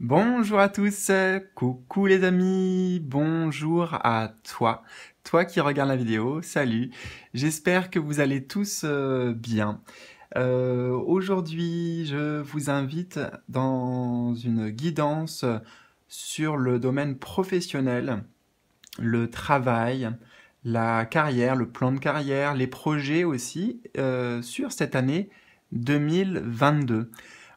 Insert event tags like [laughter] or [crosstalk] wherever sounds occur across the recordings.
Bonjour à tous, coucou les amis, bonjour à toi, toi qui regarde la vidéo, salut, j'espère que vous allez tous euh, bien. Euh, aujourd'hui, je vous invite dans une guidance sur le domaine professionnel, le travail, la carrière, le plan de carrière, les projets aussi euh, sur cette année 2022.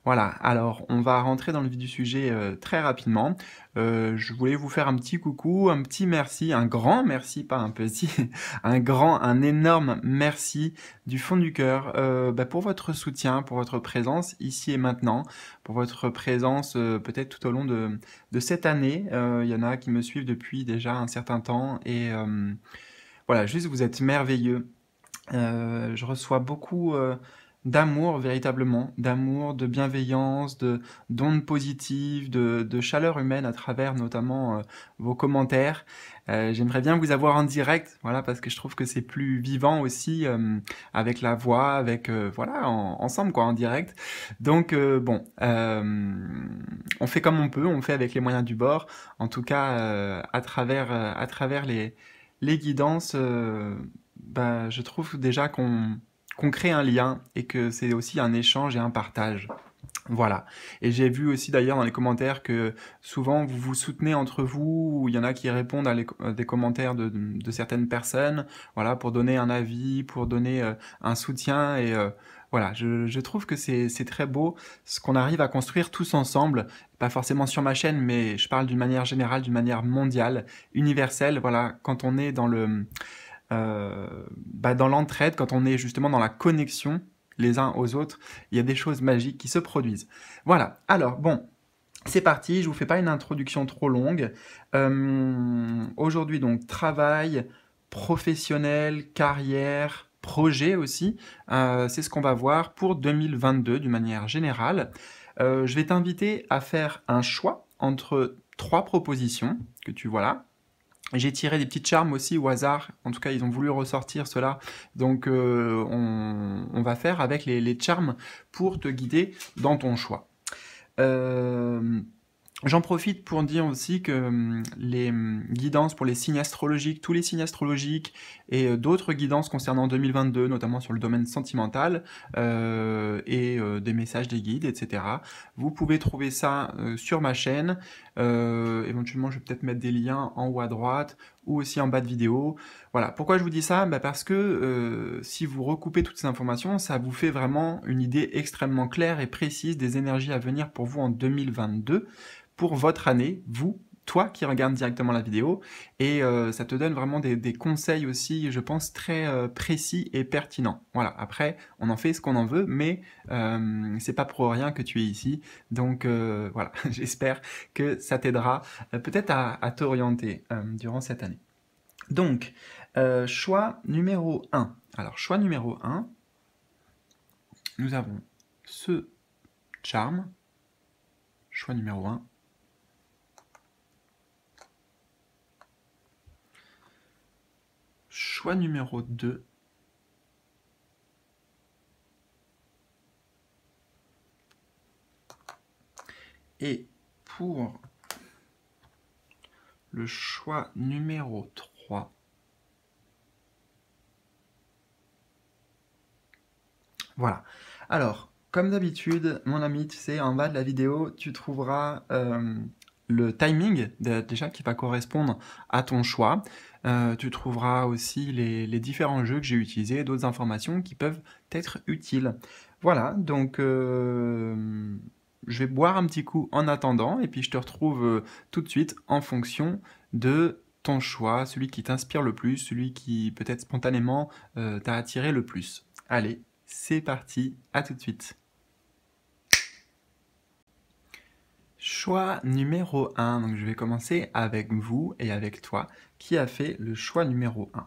Voilà, alors on va rentrer dans le vif du sujet euh, très rapidement. Euh, je voulais vous faire un petit coucou, un petit merci, un grand merci, pas un petit, [laughs] un grand, un énorme merci du fond du cœur euh, bah, pour votre soutien, pour votre présence ici et maintenant, pour votre présence peut-être tout au long de, de cette année. Il y en a qui me suivent depuis déjà un certain temps et voilà, juste vous êtes merveilleux. je reçois beaucoup d'amour véritablement, d'amour, de bienveillance, de d'ondes positives, de, chaleur humaine à travers notamment euh, vos commentaires. Euh, j'aimerais bien vous avoir en direct, voilà, parce que je trouve que c'est plus vivant aussi euh, avec la voix, avec voilà, ensemble quoi, en direct. Donc bon, on fait comme on peut, on fait avec les moyens du bord. En tout cas, à travers à travers les les guidances, bah, je trouve déjà qu'on qu'on crée un lien et que c'est aussi un échange et un partage. Voilà. Et j'ai vu aussi d'ailleurs dans les commentaires que souvent vous vous soutenez entre vous, ou il y en a qui répondent à, des commentaires de, certaines personnes, voilà, pour donner un avis, pour donner euh, un soutien et euh, voilà, je, trouve que c'est très beau ce qu'on arrive à construire tous ensemble, pas forcément sur ma chaîne, mais je parle d'une manière générale, d'une manière mondiale, universelle, voilà, quand on est dans le euh, bah, dans l'entraide, quand on est justement dans la connexion les uns aux autres, il y a des choses magiques qui se produisent. Voilà, alors bon, c'est parti, je ne vous fais pas une introduction trop longue. Euh, aujourd'hui donc travail, professionnel, carrière, projet aussi, euh, c'est ce qu'on va voir pour 2022 d'une manière générale. je vais t'inviter à faire un choix entre trois propositions que tu vois là. J'ai tiré des petites charmes aussi au hasard. En tout cas, ils ont voulu ressortir cela. Donc, euh, on, va faire avec les, charmes pour te guider dans ton choix. Euh, j'en profite pour dire aussi que euh, les guidances pour les signes astrologiques, tous les signes astrologiques et d'autres guidances concernant 2022, notamment sur le domaine sentimental, et des messages des guides, etc. Vous pouvez trouver ça euh, sur ma chaîne. Euh, éventuellement, je vais peut-être mettre des liens en haut à droite ou aussi en bas de vidéo. Voilà, pourquoi je vous dis ça bah, Parce que euh, si vous recoupez toutes ces informations, ça vous fait vraiment une idée extrêmement claire et précise des énergies à venir pour vous en 2022, pour votre année, vous, toi qui regardes directement la vidéo et euh, ça te donne vraiment des, conseils aussi, je pense, très euh, précis et pertinents. Voilà, après, on en fait ce qu'on en veut, mais euh, c'est pas pour rien que tu es ici. Donc voilà, [laughs] j'espère que ça t'aidera peut-être à, à t'orienter durant cette année. Donc, choix numéro 1. Alors, choix numéro 1, nous avons ce charme. Choix numéro 1, Choix numéro 2 Et pour le choix numéro 3, voilà. Alors, comme d'habitude, mon ami, tu sais, en bas de la vidéo, tu trouveras euh, le timing déjà qui va correspondre à ton choix. Euh, tu trouveras aussi les, différents jeux que j'ai utilisés et d'autres informations qui peuvent être utiles. Voilà, donc euh, je vais boire un petit coup en attendant et puis je te retrouve euh, tout de suite en fonction de ton choix, celui qui t'inspire le plus, celui qui peut-être spontanément t'a attiré le plus. Allez, c'est parti, à tout de suite. Choix numéro 1, donc je vais commencer avec vous et avec toi qui a fait le choix numéro 1.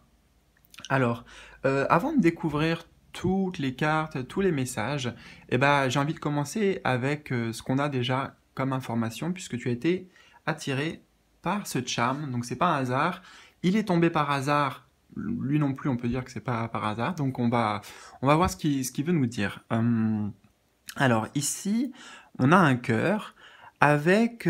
Alors, euh, avant de découvrir toutes les cartes, tous les messages, eh ben, j'ai envie de commencer avec euh, ce qu'on a déjà comme information, puisque tu as été attiré par ce charme, donc c'est pas un hasard. Il est tombé par hasard, lui non plus, on peut dire que c'est pas par hasard, donc on va, on va voir ce qu'il ce veut nous dire. Euh, alors ici, on a un cœur avec,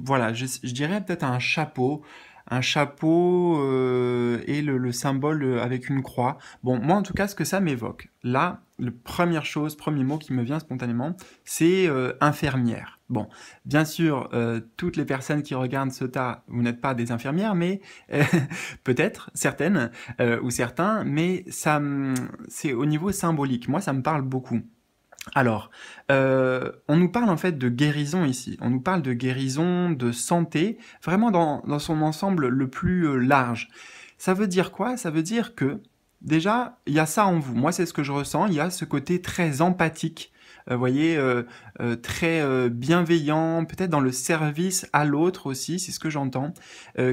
voilà, je dirais peut-être un chapeau, un chapeau euh, et le, symbole euh, avec une croix. Bon, moi en tout cas, ce que ça m'évoque, là, la première chose, premier mot qui me vient spontanément, c'est euh, infirmière. Bon, bien sûr, toutes les personnes qui regardent ce tas, vous n'êtes pas des infirmières, mais [laughs] peut-être certaines ou certains, mais ça, c'est au niveau symbolique. Moi, ça me parle beaucoup. Alors, euh, on nous parle en fait de guérison ici. On nous parle de guérison, de santé, vraiment dans, dans son ensemble le plus euh, large. Ça veut dire quoi Ça veut dire que déjà, il y a ça en vous. Moi, c'est ce que je ressens. Il y a ce côté très empathique vous voyez, euh, euh, très euh, bienveillant, peut-être dans le service à l'autre aussi, c'est ce que j'entends,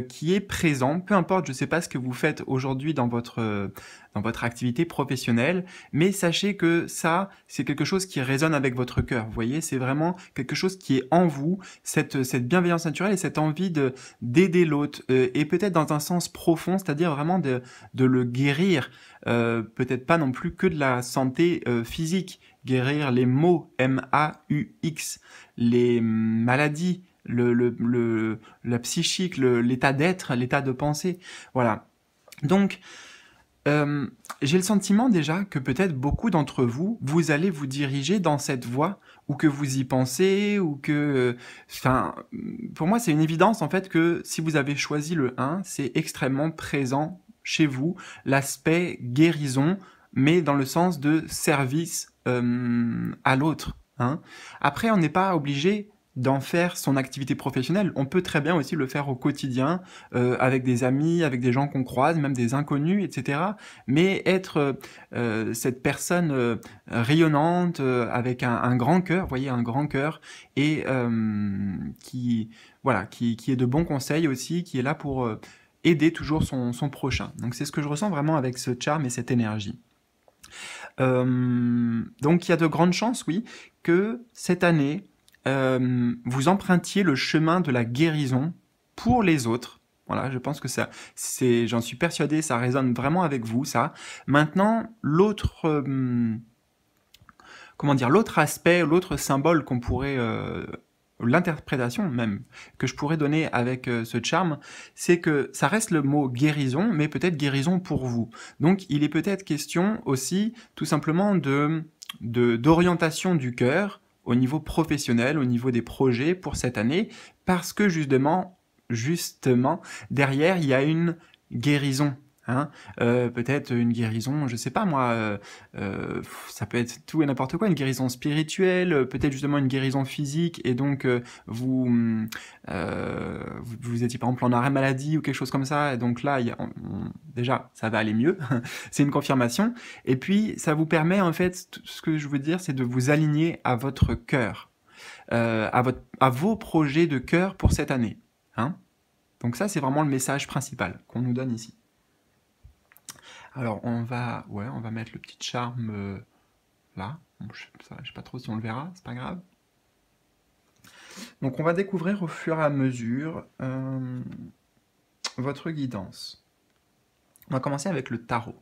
qui est présent. Peu importe, je ne sais pas ce que vous faites aujourd'hui dans votre dans votre activité professionnelle, mais sachez que ça, c'est quelque chose qui résonne avec votre cœur. Vous voyez, c'est vraiment quelque chose qui est en vous, cette, cette bienveillance naturelle et cette envie de d'aider l'autre, et peut-être dans un sens profond, c'est-à-dire vraiment de, de le guérir, peut-être pas non plus que de la santé physique, guérir les maux, M-A-U-X, les maladies, le, le, le la psychique, l'état d'être, l'état de pensée. Voilà. Donc, euh, j'ai le sentiment déjà que peut-être beaucoup d'entre vous, vous allez vous diriger dans cette voie, ou que vous y pensez, ou que... Euh, enfin, pour moi, c'est une évidence en fait que si vous avez choisi le 1, c'est extrêmement présent chez vous, l'aspect guérison, mais dans le sens de service euh, à l'autre. Hein. Après, on n'est pas obligé d'en faire son activité professionnelle. On peut très bien aussi le faire au quotidien, euh, avec des amis, avec des gens qu'on croise, même des inconnus, etc. Mais être euh, cette personne rayonnante, avec un, grand cœur, voyez, un grand cœur, et qui, voilà, qui, est de bons conseils aussi, qui est là pour aider toujours son, son prochain. Donc c'est ce que je ressens vraiment avec ce charme et cette énergie. Euh, donc il y a de grandes chances, oui, que cette année, euh, vous empruntiez le chemin de la guérison pour les autres. Voilà, je pense que ça, c'est, j'en suis persuadé, ça résonne vraiment avec vous, ça. Maintenant, l'autre, euh, comment dire, l'autre aspect, l'autre symbole qu'on pourrait l'interprétation même que je pourrais donner avec euh, ce charme, c'est que ça reste le mot guérison, mais peut-être guérison pour vous. Donc il est peut-être question aussi tout simplement de d'orientation du cœur au niveau professionnel, au niveau des projets pour cette année, parce que justement, justement, derrière, il y a une guérison Hein. Euh, peut-être une guérison, je sais pas moi, euh, euh, ça peut être tout et n'importe quoi, une guérison spirituelle, peut-être justement une guérison physique, et donc hum, vous, vous, étiez par exemple en arrêt maladie ou quelque chose comme ça, et donc là, déjà, ça va aller mieux, [laughs] c'est une confirmation, et puis ça vous permet en fait, ce que je veux dire, c'est de vous aligner à votre cœur, à, votre, à vos projets de cœur pour cette année. Hein donc ça, c'est vraiment le message principal qu'on nous donne ici. Alors on va, on va mettre le petit charme euh, là. je, ne sais pas trop si on le verra, c'est pas grave. Donc on va découvrir au fur et à mesure euh, votre guidance. On va commencer avec le tarot.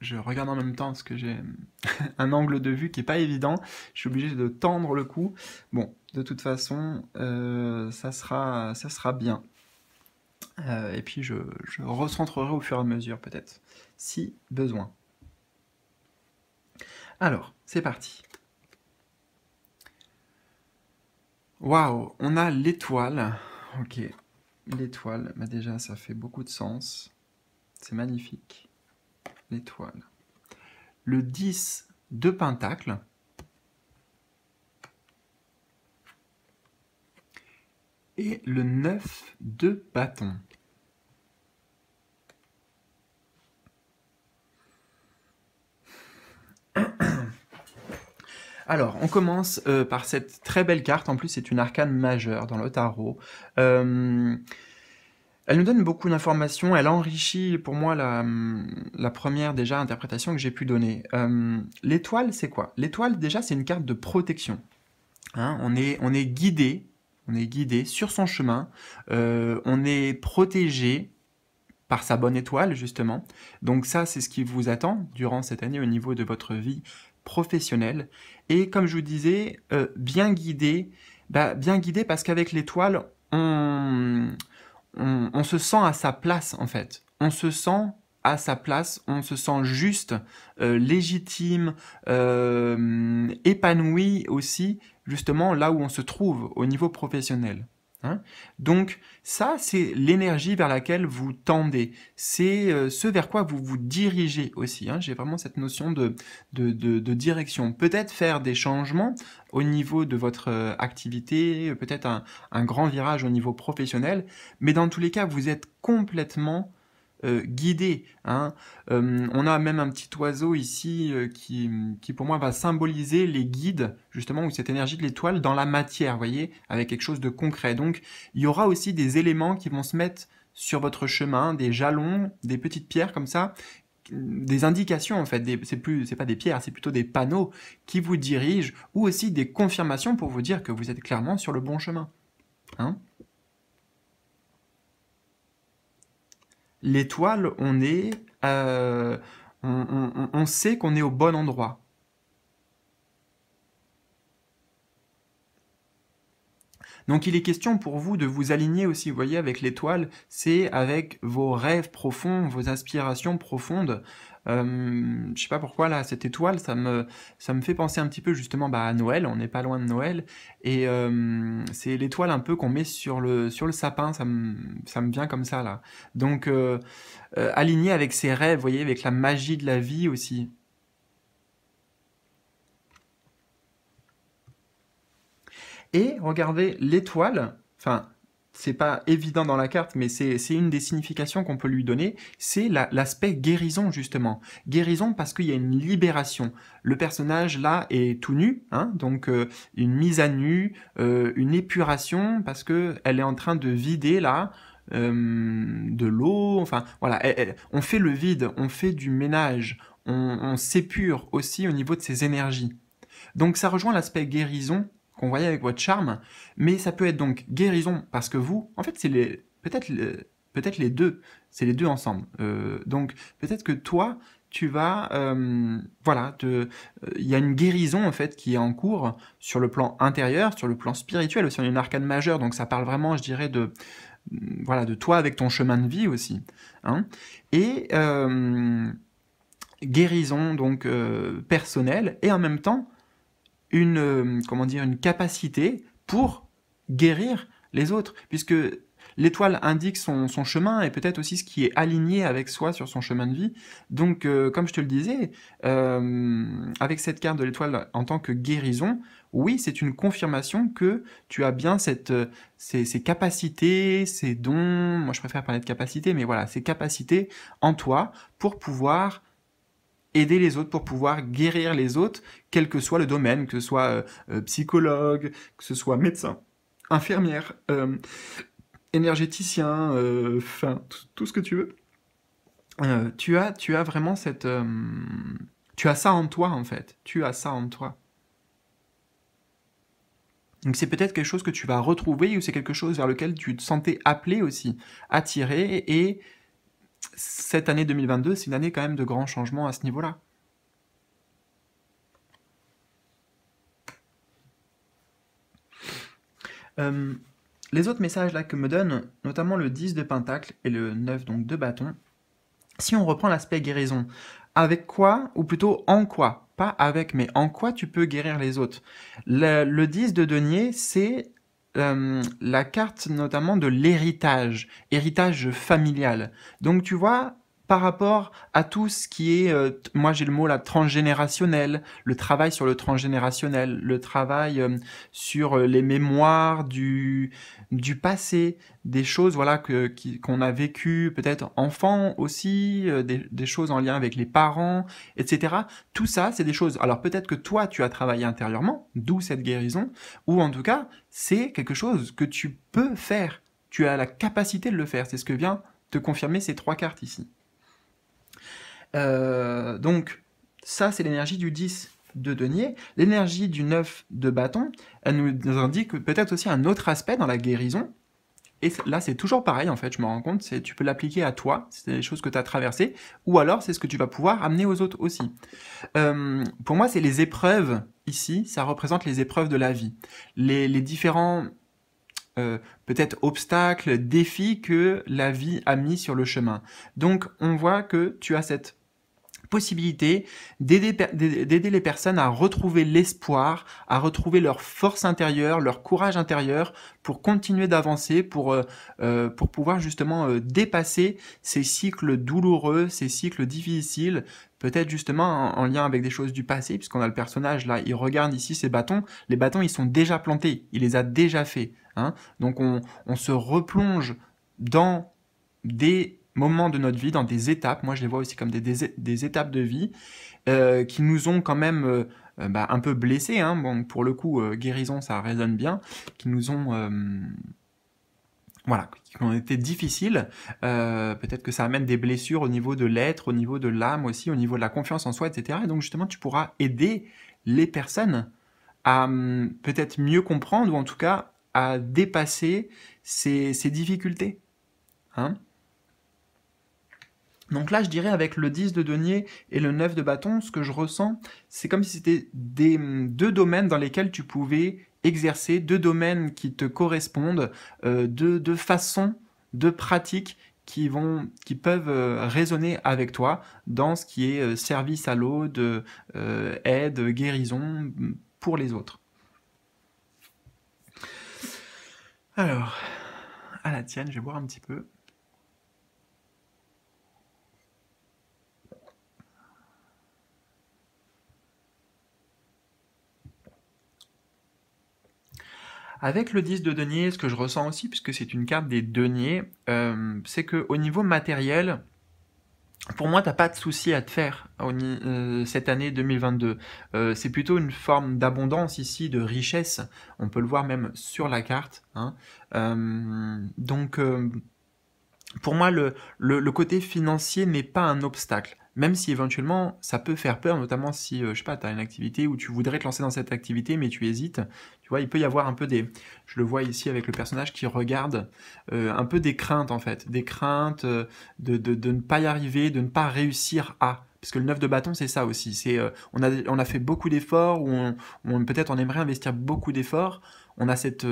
je regarde en même temps parce que j'ai [laughs] un angle de vue qui est pas évident. Je suis obligé de tendre le cou. Bon, de toute façon, euh, ça, sera, ça sera bien. Euh, et puis je, je, recentrerai au fur et à mesure peut-être, si besoin. Alors, c'est parti. Waouh, on a l'étoile. Ok, l'étoile, bah déjà ça fait beaucoup de sens. C'est magnifique l'étoile. Le 10 de pentacle. Et le 9 de bâton. [coughs] Alors, on commence euh, par cette très belle carte. En plus, c'est une arcane majeure dans le tarot. Euh, elle nous donne beaucoup d'informations, elle enrichit pour moi la, hum, première déjà interprétation que j'ai pu donner. Hum, l'étoile, c'est quoi L'étoile, déjà, c'est une carte de protection. Hein. on, est, on est guidé, on est guidé sur son chemin, euh, on est protégé par sa bonne étoile, justement. Donc ça, c'est ce qui vous attend durant cette année au niveau de votre vie professionnelle. Et comme je vous disais, euh, bien guidé, bah, bien guidé parce qu'avec l'étoile, on on, se sent à sa place en fait. On se sent à sa place, on se sent juste, euh, légitime, euh, épanoui aussi, justement là où on se trouve au niveau professionnel. Hein. Donc ça, c'est l'énergie vers laquelle vous tendez, c'est euh, ce vers quoi vous vous dirigez aussi. Hein. J'ai vraiment cette notion de, direction. Peut-être faire des changements au niveau de votre euh, activité, peut-être un, grand virage au niveau professionnel, mais dans tous les cas, vous êtes complètement euh, guider. Hein. Euh, on a même un petit oiseau ici euh, qui, pour moi, va symboliser les guides, justement, ou cette énergie de l'étoile dans la matière, vous voyez, avec quelque chose de concret. Donc, il y aura aussi des éléments qui vont se mettre sur votre chemin, des jalons, des petites pierres comme ça, des indications en fait, c'est plus, c'est pas des pierres, c'est plutôt des panneaux qui vous dirigent, ou aussi des confirmations pour vous dire que vous êtes clairement sur le bon chemin. Hein l'étoile, on est, euh, on, on sait qu'on est au bon endroit. Donc il est question pour vous de vous aligner aussi, vous voyez, avec l'étoile, c'est avec vos rêves profonds, vos aspirations profondes, euh, je sais pas pourquoi là, cette étoile, ça me, ça me fait penser un petit peu justement bah, à Noël, on n'est pas loin de Noël, et euh, c'est l'étoile un peu qu'on met sur le, sur le sapin, ça me, ça me vient comme ça là. Donc euh, euh, aligné avec ses rêves, vous voyez, avec la magie de la vie aussi. Et regardez l'étoile, enfin c'est pas évident dans la carte, mais c'est une des significations qu'on peut lui donner, c'est l'aspect guérison justement. Guérison parce qu'il y a une libération. Le personnage là est tout nu, hein, donc euh, une mise à nu, euh, une épuration parce qu'elle est en train de vider là. Euh, de l'eau, enfin voilà, on fait le vide, on fait du ménage, on s'épure aussi au niveau de ses énergies. Donc ça rejoint l'aspect guérison qu'on voyait avec votre charme, mais ça peut être donc guérison, parce que vous, en fait, c'est les, peut-être les, peut-être les deux, c'est les deux ensemble. Euh, donc peut-être que toi, tu vas, euh, voilà, euh, il y a une guérison en fait qui est en cours sur le plan intérieur, sur le plan spirituel aussi. On a une arcane majeure, donc ça parle vraiment, je dirais, de mm, voilà, de toi avec ton chemin de vie aussi. Hein. Et guérison donc personnelle et en même temps une, euh, comment dire, une capacité pour guérir les autres, puisque l'étoile indique son, chemin et peut-être aussi ce qui est aligné avec soi sur son chemin de vie. Donc, euh, comme je te le disais, euh, avec cette carte de l'étoile en tant que guérison, oui, c'est une confirmation que tu as bien cette, ces, ces, capacités, ces dons, moi je préfère parler de capacités, mais voilà, ces capacités en toi pour pouvoir aider les autres, pour pouvoir guérir les autres, quel que soit le domaine, que ce soit euh, euh, psychologue, que ce soit médecin, infirmière, euh, énergéticien, enfin, tout ce que tu veux. tu, as, tu as vraiment cette... tu as ça en toi, en fait. Tu as ça en toi. Donc c'est peut-être quelque chose que tu vas retrouver ou c'est quelque chose vers lequel tu te sentais appelé aussi, attiré et cette année 2022, c'est une année quand même de grands changements à ce niveau-là. Euh, les autres messages là que me donnent, notamment le 10 de Pentacle et le 9 donc de bâton, si on reprend l'aspect guérison, avec quoi, ou plutôt en quoi, pas avec, mais en quoi tu peux guérir les autres. Le, le 10 de denier, c'est euh, la carte notamment de l'héritage, héritage familial. Donc tu vois, par rapport à tout ce qui est, euh, moi j'ai le mot là, transgénérationnel, le travail sur le transgénérationnel, le travail euh, sur euh, les mémoires du, passé, des choses voilà que qu'on a vécues peut-être enfant aussi, des, des, choses en lien avec les parents, etc. Tout ça, c'est des choses. Alors peut-être que toi tu as travaillé intérieurement, d'où cette guérison, ou en tout cas c'est quelque chose que tu peux faire. Tu as la capacité de le faire. C'est ce que vient te confirmer ces trois cartes ici. Euh, donc, ça, c'est l'énergie du 10 de denier. L'énergie du 9 de bâton, elle nous indique peut-être aussi un autre aspect dans la guérison. Et là, c'est toujours pareil, en fait, je me rends compte, tu peux l'appliquer à toi, c'est des choses que tu as traversées, ou alors c'est ce que tu vas pouvoir amener aux autres aussi. Euh, pour moi, c'est les épreuves, ici, ça représente les épreuves de la vie. Les, différents, euh, peut-être, obstacles, défis que la vie a mis sur le chemin. Donc, on voit que tu as cette possibilité d'aider les personnes à retrouver l'espoir, à retrouver leur force intérieure, leur courage intérieur pour continuer d'avancer, pour, euh, euh, pour pouvoir justement euh, dépasser ces cycles douloureux, ces cycles difficiles, peut-être justement en, lien avec des choses du passé, puisqu'on a le personnage là, il regarde ici ses bâtons, les bâtons ils sont déjà plantés, il les a déjà faits. Hein Donc on se replonge dans des moments de notre vie, dans des étapes, moi je les vois aussi comme des, étapes de vie, euh, qui nous ont quand même euh, euh, bah, un peu blessés, hein, bon, pour le coup, guérison, ça résonne bien, qui nous ont... voilà, qui ont été difficiles. Peut-être que ça amène des blessures au niveau de l'être, au niveau de l'âme aussi, au niveau de la confiance en soi, etc. Et donc justement, tu pourras aider les personnes à hum, peut-être mieux comprendre, ou en tout cas à dépasser ces, ces difficultés. Hein donc là, je dirais avec le 10 de denier et le 9 de bâton, ce que je ressens, c'est comme si c'était des deux domaines dans lesquels tu pouvais exercer, deux domaines qui te correspondent, euh, deux, façons de pratiques qui vont qui peuvent euh, résonner avec toi dans ce qui est euh, service à de aide, guérison mm, pour les autres. Alors, à la tienne, je vais boire un petit peu. Avec le 10 de denier, ce que je ressens aussi, puisque c'est une carte des deniers, euh, c'est qu'au niveau matériel, pour moi, t'as pas de souci à te faire euh, cette année 2022. Euh, c'est plutôt une forme d'abondance ici, de richesse. On peut le voir même sur la carte. Hein. donc, pour moi, le côté financier n'est pas un obstacle même si éventuellement ça peut faire peur, notamment si, euh, je sais pas, tu as une activité où tu voudrais te lancer dans cette activité, mais tu hésites. Tu vois, il peut y avoir un peu des. Je le vois ici avec le personnage qui regarde, euh, un peu des craintes en fait, des craintes euh, de, ne pas y arriver, de ne pas réussir à parce que le neuf de bâton c'est ça aussi c'est on, a, on a fait beaucoup d'efforts ou peut-être on aimerait investir beaucoup d'efforts on a cette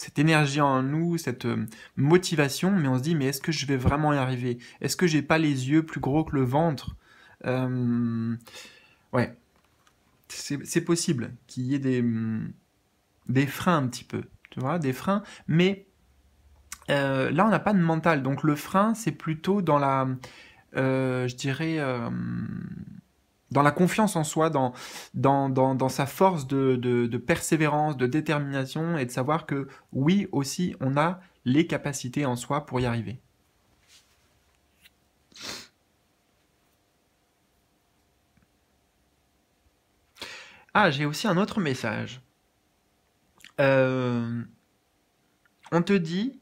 cette énergie en nous, cette euh, motivation, mais on se dit mais est-ce que je vais vraiment y arriver Est-ce que j'ai pas les yeux plus gros que le ventre euh, Ouais, c'est possible qu'il y ait des, mm, des freins un petit peu, tu vois, des freins, mais euh, là on n'a pas de mental, donc le frein c'est plutôt dans la, je dirais dans la confiance en soi, dans, dans, sa force de, persévérance, de détermination, et de savoir que oui aussi, on a les capacités en soi pour y arriver. Ah, j'ai aussi un autre message. Euh, on te dit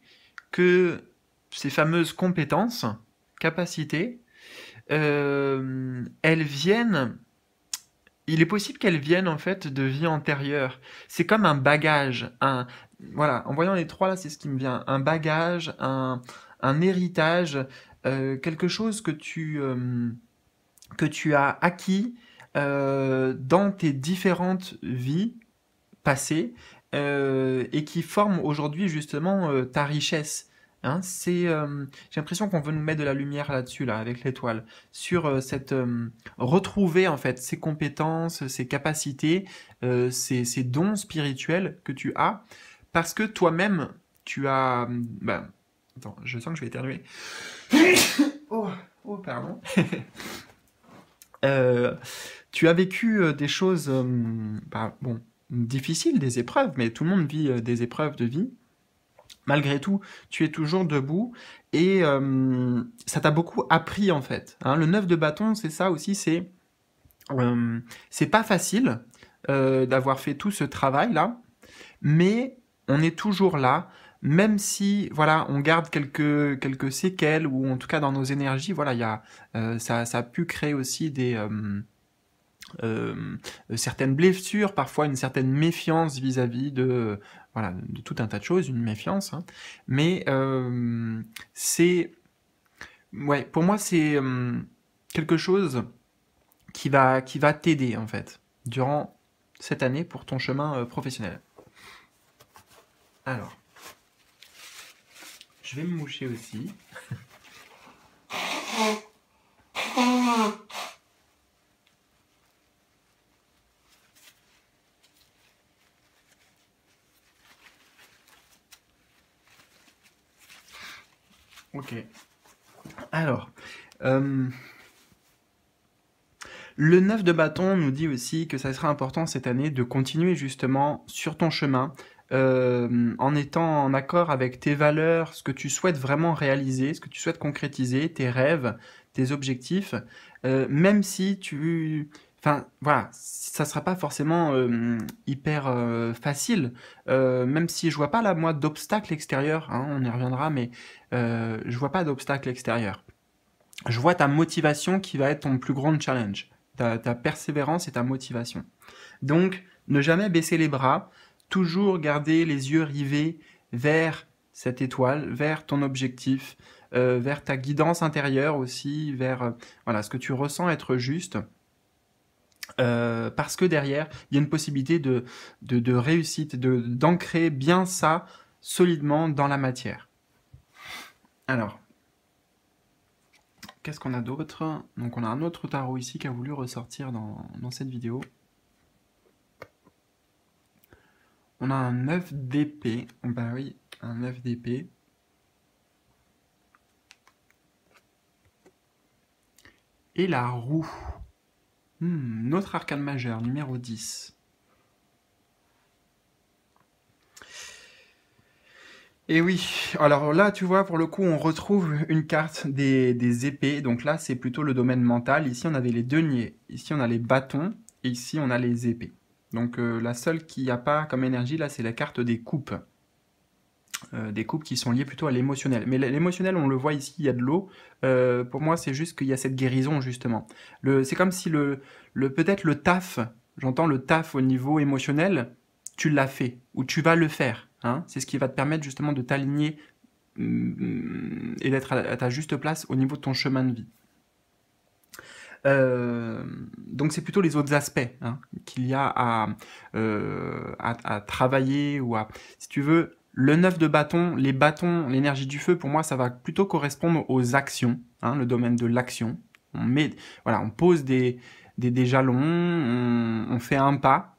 que ces fameuses compétences, capacités, euh, elles viennent. Il est possible qu'elles viennent en fait de vie antérieure. C'est comme un bagage, un voilà. En voyant les trois là, c'est ce qui me vient. Un bagage, un, héritage, euh, quelque chose que tu euh, que tu as acquis dans tes différentes vies passées et qui forme aujourd'hui justement ta richesse. Hein, c'est, euh, j'ai l'impression qu'on veut nous mettre de la lumière là-dessus, là, avec l'étoile, sur euh, cette euh, retrouver en fait ces compétences, ces capacités, ces dons spirituels que tu as, parce que toi-même tu as, hum, bah, attends, je sens que je vais éternuer. [coughs] oh, oh, pardon. [laughs] tu as vécu des choses, hum, bah, bon, difficiles, des épreuves, mais tout le monde vit des épreuves de vie malgré tout, tu es toujours debout et euh, ça t'a beaucoup appris en fait. Hein. Le 9 de bâton, c'est ça aussi, c'est euh, c'est pas facile euh, d'avoir fait tout ce travail là, mais on est toujours là, même si voilà, on garde quelques quelques séquelles ou en tout cas dans nos énergies, voilà, ça, a pu créer aussi des certaines blessures, parfois une certaine méfiance vis à -vis de, voilà, de tout un tas de choses, une méfiance. Hein. Mais euh, c'est. Ouais, pour moi, c'est euh, quelque chose qui va, qui va t'aider, en fait, durant cette année pour ton chemin euh, professionnel. Alors. Je vais me moucher aussi. [laughs] Alors, euh, le 9 de bâton nous dit aussi que ça sera important cette année de continuer justement sur ton chemin. Euh, en étant en accord avec tes valeurs, ce que tu souhaites vraiment réaliser, ce que tu souhaites concrétiser, tes rêves, tes objectifs, euh, même si tu, Enfin, voilà, ça ne sera pas forcément euh, hyper euh, facile, euh, même si je vois pas là, moi, d'obstacle extérieur, hein, on y reviendra, mais je vois pas d'obstacle extérieur. Je vois ta motivation qui va être ton plus grand challenge, ta, persévérance et ta motivation. Donc, ne jamais baisser les bras, toujours garder les yeux rivés vers cette étoile, vers ton objectif, vers ta guidance intérieure aussi, vers voilà, ce que tu ressens être juste. Euh, parce que derrière, il y a une possibilité de, réussite, d'ancrer bien ça solidement dans la matière. Alors, qu'est-ce qu'on a d'autre Donc on a un autre tarot ici qui a voulu ressortir dans, cette vidéo. On a un 9 d'épée. Ben oui, un 9 d'épée. Et la roue notre hmm, arcane majeur, numéro 10. Et eh oui, alors là, tu vois, pour le coup, on retrouve une carte des, épées. Donc là, c'est plutôt le domaine mental. Ici, on avait les deniers. Ici, on a les bâtons. Et ici, on a les épées. Donc euh, la seule qui n'y a pas comme énergie, là, c'est la carte des coupes. Euh, des coupes qui sont liées plutôt à l'émotionnel. Mais l'émotionnel, on le voit ici, il y a de l'eau. Euh, pour moi, c'est juste qu'il y a cette guérison, justement. C'est comme si le, le peut-être le taf, j'entends le taf au niveau émotionnel, tu l'as fait, ou tu vas le faire. Hein c'est ce qui va te permettre justement de t'aligner mm, et d'être à, ta juste place au niveau de ton chemin de vie. Euh, donc c'est plutôt les autres aspects hein, qu'il y a à, à, à, travailler ou à, si tu veux, le 9 de bâton, les bâtons, l'énergie du feu, pour moi, ça va plutôt correspondre aux actions, hein, le domaine de l'action. On voilà, on pose des, des, jalons, on, fait un pas,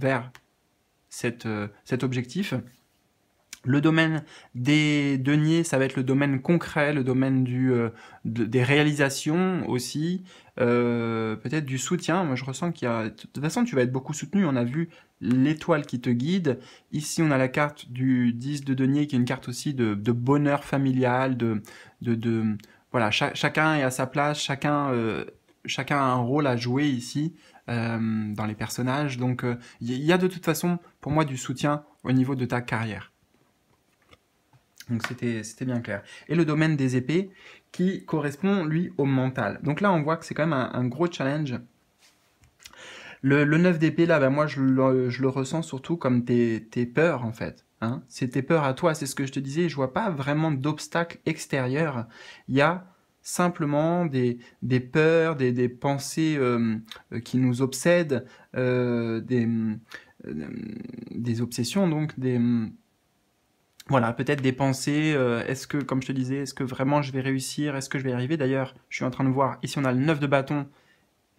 vers cette, euh, cet objectif. Le domaine des deniers, ça va être le domaine concret, le domaine euh, des réalisations aussi, euh, peut-être du soutien. Moi, je ressens qu'il y a... De toute façon, tu vas être beaucoup soutenu. On a vu l'étoile qui te guide. Ici, on a la carte du 10 de denier, qui est une carte aussi de, bonheur familial, de... voilà, chacun est à sa place, chacun, euh, chacun a un rôle à jouer ici dans les personnages. Donc, il y a de toute façon, pour moi, du soutien au niveau de ta carrière. Donc c'était bien clair. Et le domaine des épées qui correspond, lui, au mental. Donc là, on voit que c'est quand même un, gros challenge. Le, 9 d'épée, là, ben moi, je le, ressens surtout comme tes, tes peurs, en fait. Hein. C'est tes peurs à toi, c'est ce que je te disais. Je vois pas vraiment d'obstacles extérieur. Il y a simplement des, des peurs, des, pensées euh, euh, qui nous obsèdent, euh, des, des obsessions, donc des voilà, peut-être des pensées, euh, est-ce que, comme je te disais, est-ce que vraiment je vais réussir, est-ce que je vais y arriver D'ailleurs, je suis en train de voir, ici on a le 9 de bâton,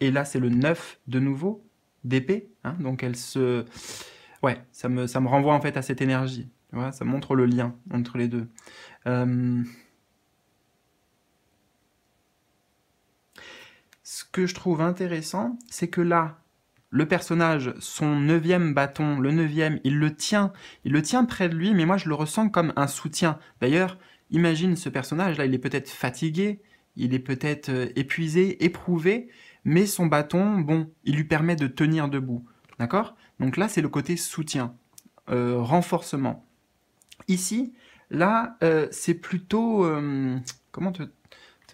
et là c'est le 9 de nouveau, d'épée, hein, donc elle se... Ouais, ça me, ça me renvoie en fait à cette énergie, voilà, ça montre le lien entre les deux. Euh, ce que je trouve intéressant, c'est que là, le personnage, son neuvième bâton, le neuvième, il le tient, il le tient près de lui, mais moi je le ressens comme un soutien. D'ailleurs, imagine ce personnage-là, il est peut-être fatigué, il est peut-être euh, épuisé, éprouvé, mais son bâton, bon, il lui permet de tenir debout. D'accord Donc là, c'est le côté soutien, euh, renforcement. Ici, là, euh, c'est plutôt... comment te,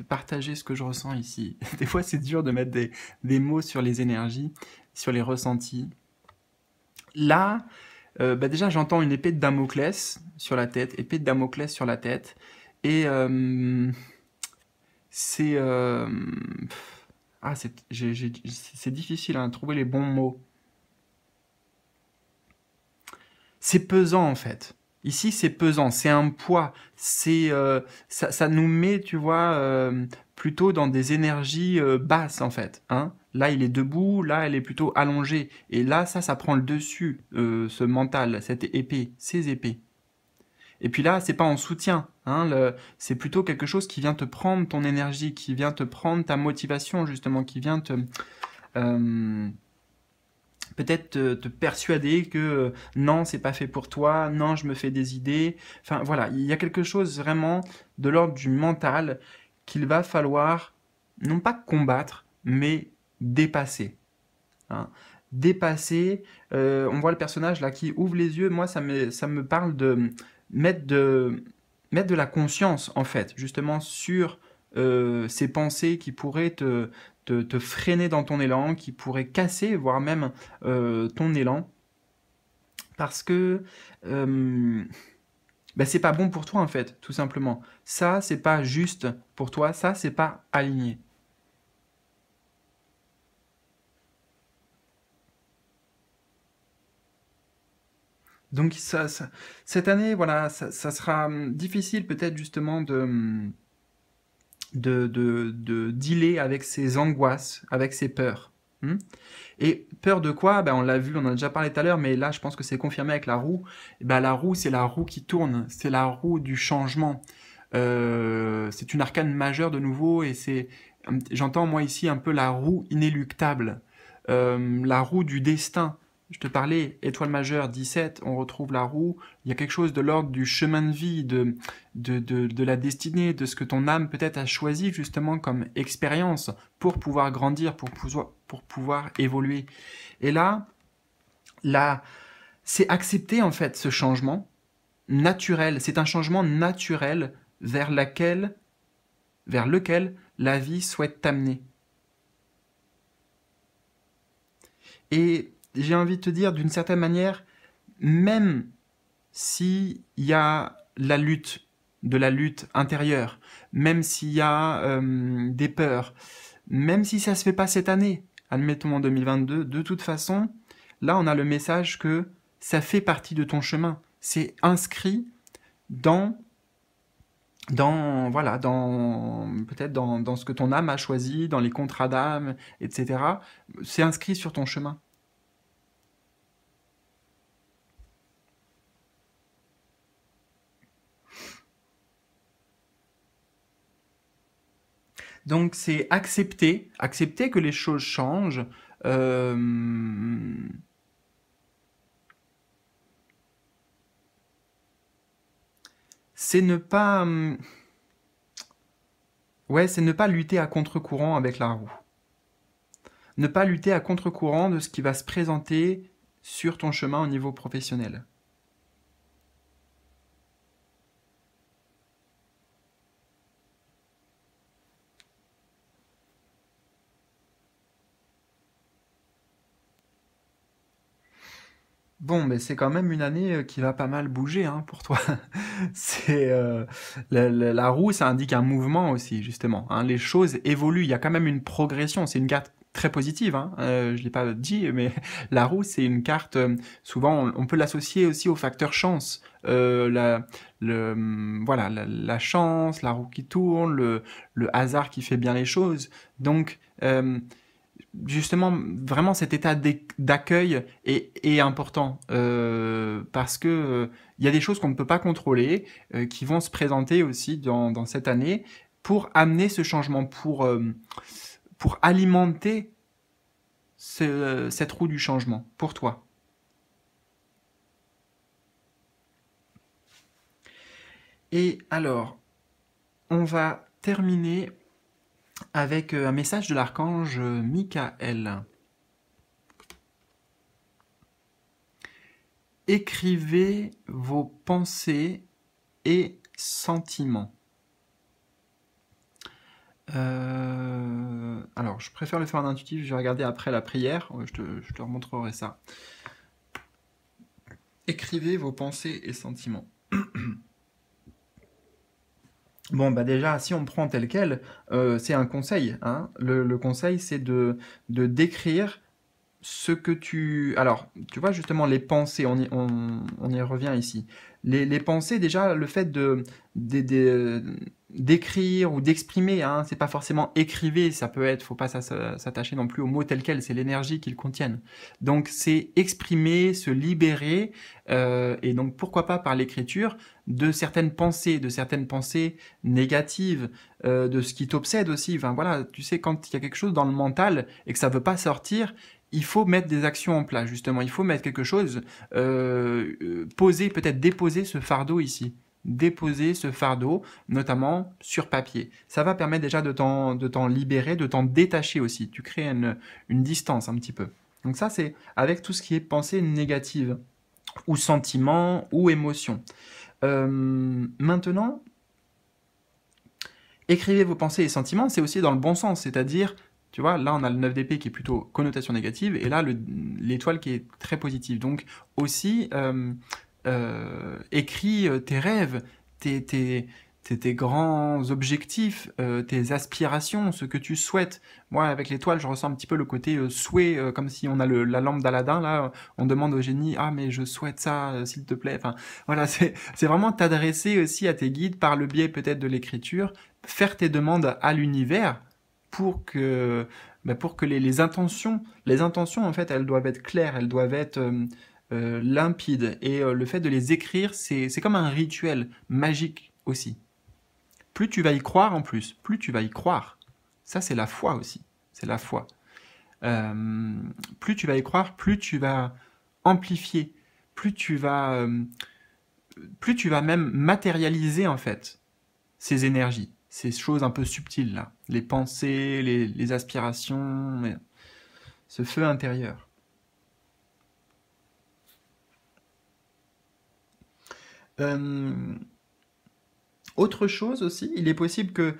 partager ce que je ressens ici [laughs] Des fois, c'est dur de mettre des, mots sur les énergies, sur les ressentis. Là, euh, bah, déjà j'entends une épée de Damoclès sur la tête, épée de Damoclès sur la tête, et euh, c'est euh, ah c'est difficile à hein, trouver les bons mots. C'est pesant en fait. Ici c'est pesant, c'est un poids, c'est ça, ça, nous met tu vois plutôt dans des énergies euh, basses en fait. Hein. Là, il est debout, là, elle est plutôt allongée. Et là, ça, ça prend le dessus, euh, ce mental, cette épée, ces épées. Et puis là, c'est pas en soutien, hein, c'est plutôt quelque chose qui vient te prendre ton énergie, qui vient te prendre ta motivation justement, qui vient te euh, peut-être te, persuader que non, c'est pas fait pour toi, non, je me fais des idées. Enfin voilà, il y a quelque chose vraiment de l'ordre du mental qu'il va falloir non pas combattre, mais dépasser. Hein. dépasser. Euh, on voit le personnage là qui ouvre les yeux. Moi, ça me, ça me parle de mettre, de mettre de la conscience, en fait, justement, sur euh, ces pensées qui pourraient te, freiner dans ton élan, qui pourraient casser, voire même euh, ton élan. Parce que ce bah, c'est pas bon pour toi en fait, tout simplement. Ça, c'est pas juste pour toi, ça, c'est pas aligné. Donc ça, cette année, voilà, ça, sera hum, difficile peut-être justement de, hum, de, de, de dealer avec ses angoisses, avec ses peurs. Hmm. Et peur de quoi ben On l'a vu, on en a déjà parlé tout à l'heure, mais là je pense que c'est confirmé avec la roue. Eh ben, la roue, c'est la roue qui tourne, c'est la roue du changement. Euh, c'est une arcane majeure de nouveau, et c'est, j'entends moi ici un peu la roue inéluctable, euh, la roue du destin. Je te parlais, étoile majeure 17, on retrouve la roue, il y a quelque chose de l'ordre du chemin de vie, de, de, la destinée, de ce que ton âme peut-être a choisi justement comme expérience pour pouvoir grandir, pour, pouvoir, pour pouvoir évoluer. Et là, là c'est accepter en fait ce changement naturel, c'est un changement naturel vers, laquelle, vers lequel la vie souhaite t'amener. Et j'ai envie de te dire, d'une certaine manière, même s'il y a la lutte, de la lutte intérieure, même s'il y a euh, des peurs, même si ça se fait pas cette année, admettons en 2022, de toute façon, là on a le message que ça fait partie de ton chemin, c'est inscrit dans dans voilà dans peut-être dans, dans ce que ton âme a choisi dans les contrats d'âme etc c'est inscrit sur ton chemin Donc c'est accepter, accepter que les choses changent. Euh, c'est ne pas... Hum, ouais, c'est ne pas lutter à contre-courant avec la roue. Ne pas lutter à contre-courant de ce qui va se présenter sur ton chemin au niveau professionnel. Bon, mais c'est quand même une année euh, qui va pas mal bouger hein, pour toi. [laughs] c'est euh, la, roue, ça indique un mouvement aussi, justement. Hein. Les choses évoluent, il y a quand même une progression. C'est une carte très positive, hein. euh, je l'ai pas dit, mais [laughs] la roue, c'est une carte, euh, souvent on, peut l'associer aussi au facteur chance. la, le, hum, voilà, la, chance, la roue qui tourne, le, le, hasard qui fait bien les choses. Donc, justement, vraiment cet état d'accueil est, important euh, parce que euh, il y a des choses qu'on ne peut pas contrôler euh, qui vont se présenter aussi dans, cette année pour amener ce changement, pour, pour alimenter cette roue du changement pour toi. Et alors, on va terminer avec euh, un message de l'archange euh, Michael. Écrivez vos pensées et sentiments. Euh, alors, je préfère le faire en intuitif, je vais regarder après la prière, je te, je te remontrerai ça. Écrivez vos pensées et sentiments. [clears throat] Bon, bah déjà, si on prend tel quel, euh, c'est un conseil. Hein. Le, conseil, c'est de, de décrire ce que tu... Alors, tu vois, justement, les pensées, on y, on, on y revient ici. Les, pensées, déjà, le fait de d'écrire ou d'exprimer. Hein. C'est pas forcément écriver, ça peut être, faut pas s'attacher non plus aux mots tels quels, c'est l'énergie qu'ils contiennent. Donc c'est exprimer, se libérer, euh, et donc pourquoi pas par l'écriture de certaines pensées, de certaines pensées négatives, euh, de ce qui t'obsède aussi. voilà, tu sais quand il y a quelque chose dans le mental et que ça ne veut pas sortir, il faut mettre des actions en place justement. Il faut mettre quelque chose, euh, poser peut-être déposer ce fardeau ici déposer ce fardeau, notamment sur papier. Ça va permettre déjà de t'en libérer, de t'en détacher aussi. Tu crées une, distance un petit peu. Donc ça, c'est avec tout ce qui est pensée négative, ou sentiment, ou émotion. Euh, maintenant, écrivez vos pensées et sentiments, c'est aussi dans le bon sens, c'est-à-dire, tu vois, là on a le 9 d'épée qui est plutôt connotation négative, et là l'étoile qui est très positive. Donc aussi, euh, euh, écris euh, tes rêves, tes, grands objectifs, euh, tes aspirations, ce que tu souhaites. Moi, avec l'étoile, je ressens un petit peu le côté souhait, comme si on a la lampe d'Aladin, là, on demande au génie, ah, mais je souhaite ça, s'il te plaît. Enfin, voilà, [laughs] c'est vraiment t'adresser aussi à tes guides par le biais peut-être de l'écriture, faire tes demandes à l'univers pour que, ben, pour que les, intentions, les intentions, en fait, elles doivent être claires, elles doivent être euh, limpide limpides. Et euh, le fait de les écrire, c'est comme un rituel magique aussi. Plus tu vas y croire en plus, plus tu vas y croire. Ça, c'est la foi aussi. C'est la foi. Euh, plus tu vas y croire, plus tu vas amplifier, plus tu vas, plus tu vas même matérialiser en fait ces énergies, ces choses un peu subtiles là, les pensées, les aspirations, ce feu intérieur. Euh, autre chose aussi, il est possible que,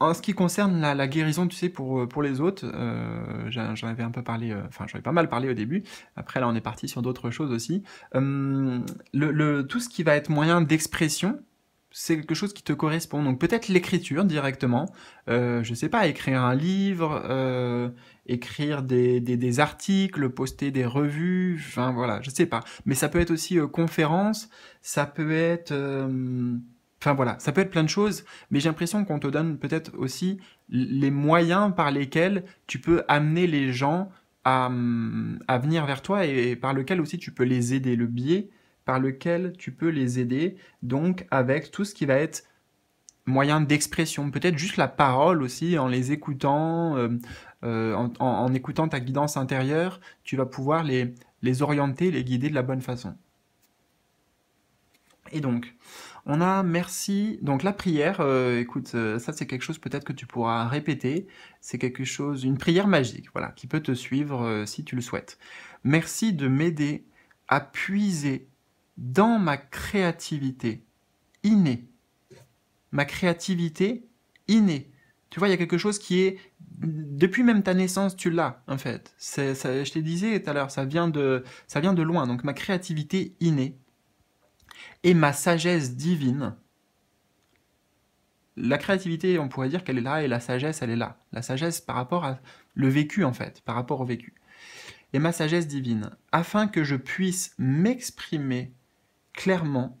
en ce qui concerne la, guérison, tu sais, pour, pour les autres, euh, j'en avais un peu parlé, euh, enfin, j'en pas mal parlé au début, après là on est parti sur d'autres choses aussi, le, tout ce qui va être moyen d'expression, c'est quelque chose qui te correspond. Donc peut-être l'écriture directement. Je euh, je sais pas, écrire un livre, euh, écrire des, articles, poster des revues. Enfin voilà, je ne sais pas. Mais ça peut être aussi euh, conférence. Ça peut être Enfin voilà, ça peut être plein de choses, mais j'ai l'impression qu'on te donne peut-être aussi les moyens par lesquels tu peux amener les gens à, venir vers toi et, et par lequel aussi tu peux les aider. Le biais, par lequel tu peux les aider, donc avec tout ce qui va être moyen d'expression, peut-être juste la parole aussi, en les écoutant, euh, euh, en, écoutant ta guidance intérieure, tu vas pouvoir les, orienter, les guider de la bonne façon. Et donc, on a merci. Donc la prière, euh, écoute, ça c'est quelque chose peut-être que tu pourras répéter. C'est quelque chose, une prière magique, voilà, qui peut te suivre si tu le souhaites. Merci de m'aider à puiser dans ma créativité innée. Ma créativité innée. Tu vois, il y a quelque chose qui est depuis même ta naissance, tu l'as en fait. je te disais tout à l'heure, ça vient de ça vient de loin. Donc ma créativité innée et ma sagesse divine. La créativité, on pourrait dire qu'elle est là et la sagesse, elle est là. La sagesse par rapport à le vécu en fait, par rapport au vécu. Et ma sagesse divine, afin que je puisse m'exprimer clairement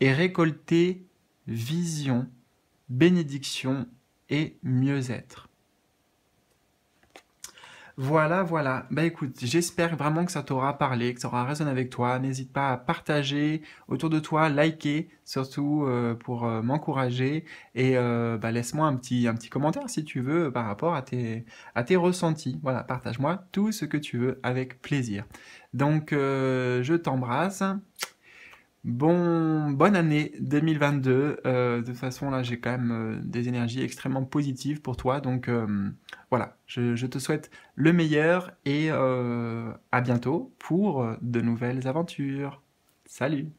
et récolter vision, bénédiction et mieux-être. Voilà, voilà. Bah écoute, j'espère vraiment que ça t'aura parlé, que ça aura résonné avec toi. N'hésite pas à partager autour de toi, liker surtout euh, pour euh, m'encourager et euh, bah, laisse-moi un petit, un petit commentaire si tu veux par rapport à tes, à tes ressentis. Voilà, partage-moi tout ce que tu veux avec plaisir. Donc je t'embrasse bonne année 2022. Euh, de toute façon, là, j'ai quand même euh, des énergies extrêmement positives pour toi. Donc euh, voilà, je, te souhaite le meilleur et à bientôt pour de nouvelles aventures. Salut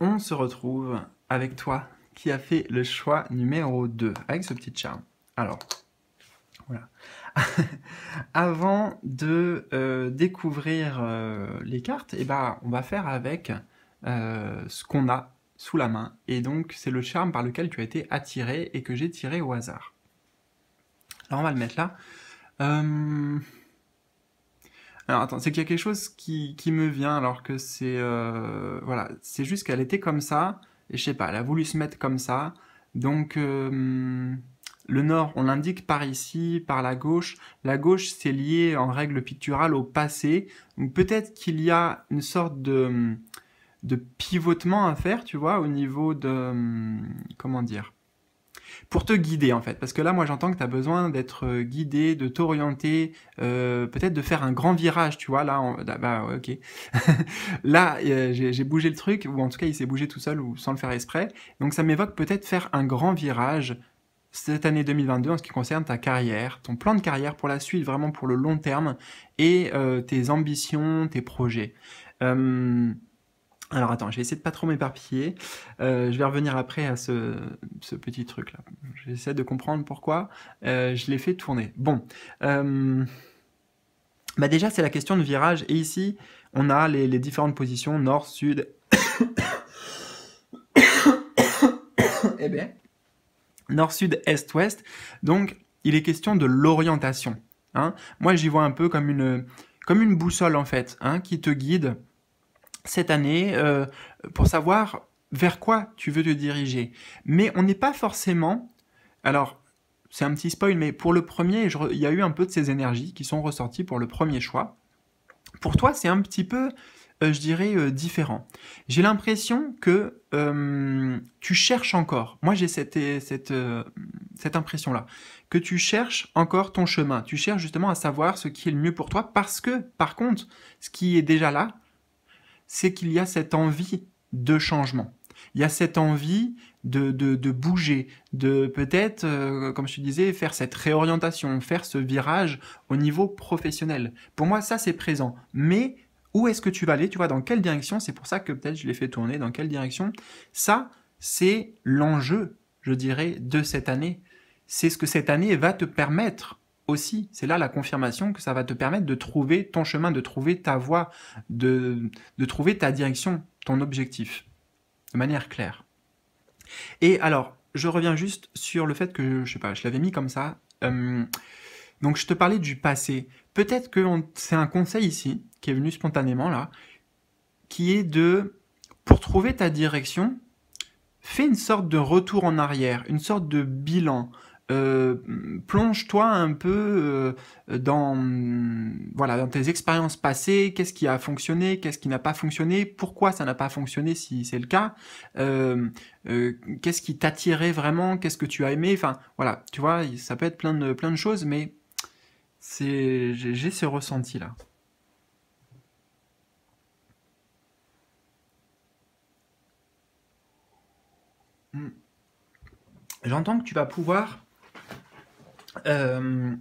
On se retrouve avec toi qui a fait le choix numéro 2 avec ce petit chat. Alors, voilà. [laughs] avant de euh, découvrir euh, les cartes, eh ben, on va faire avec euh, ce qu'on a sous la main. Et donc, c'est le charme par lequel tu as été attiré et que j'ai tiré au hasard. Alors, on va le mettre là. Alors, attends, c'est qu'il y a quelque chose qui, qui me vient alors que c'est... Voilà, c'est juste qu'elle était comme ça. Et je sais pas, elle a voulu se mettre comme ça. Donc... Le nord, on l'indique par ici, par la gauche. La gauche, c'est lié en règle picturale au passé. Donc peut-être qu'il y a une sorte de, de pivotement à faire, tu vois, au niveau de... Comment dire pour te guider en fait, parce que là moi j'entends que tu as besoin d'être euh, guidé, de t'orienter, euh, peut-être de faire un grand virage, tu vois, là, bah ok, [laughs] là euh, j'ai bougé le truc, ou en tout cas il s'est bougé tout seul ou sans le faire exprès, donc ça m'évoque peut-être faire un grand virage cette année 2022 en ce qui concerne ta carrière, ton plan de carrière pour la suite, vraiment pour le long terme, et euh, tes ambitions, tes projets. alors attends, j'ai essayé de pas trop m'éparpiller. Euh, je vais revenir après à ce, petit truc là. J'essaie de comprendre pourquoi euh, je l'ai fait tourner. Bon. Bah déjà, c'est la question de virage. Et ici, on a les différentes positions, nord, sud. [coughs] eh bien, Nord, sud, est, ouest. Donc, il est question de l'orientation. Hein. Moi, j'y vois un peu comme une, comme une boussole, en fait, hein, qui te guide cette année euh, pour savoir vers quoi tu veux te diriger. Mais on n'est pas forcément... Alors, c'est un petit spoil, mais pour le premier, il y a eu un peu de ces énergies qui sont ressorties pour le premier choix. Pour toi, c'est un petit peu euh, je dirais, euh, différent. J'ai l'impression que euh, tu cherches encore. Moi, j'ai cette, cette, cette impression-là. Que tu cherches encore ton chemin. Tu cherches justement à savoir ce qui est le mieux pour toi parce que, par contre, ce qui est déjà là, c'est qu'il y a cette envie de changement. Il y a cette envie de, bouger, de peut-être, comme je disais, faire cette réorientation, faire ce virage au niveau professionnel. Pour moi, ça, c'est présent. Mais où est-ce que tu vas aller, tu vois, dans quelle direction. C'est pour ça que peut-être je l'ai fait tourner, dans quelle direction. Ça, c'est l'enjeu, je dirais, de cette année. C'est ce que cette année va te permettre aussi. C'est là la confirmation que ça va te permettre de trouver ton chemin, de trouver ta voie, de, de trouver ta direction, ton objectif, de manière claire. Et alors, je reviens juste sur le fait que, je sais pas, je l'avais mis comme ça. Euh, donc je te parlais du passé. Peut-être que c'est un conseil ici, qui est venu spontanément là, qui est de, pour trouver ta direction, fais une sorte de retour en arrière, une sorte de bilan. Euh, plonge-toi un peu euh, dans voilà dans tes expériences passées qu'est-ce qui a fonctionné qu'est-ce qui n'a pas fonctionné pourquoi ça n'a pas fonctionné si c'est le cas euh, qu'est-ce qui t'attirait vraiment qu'est-ce que tu as aimé enfin voilà tu vois ça peut être plein de plein de choses mais j'ai ce ressenti-là. Hmm. J'entends que tu vas pouvoir euh,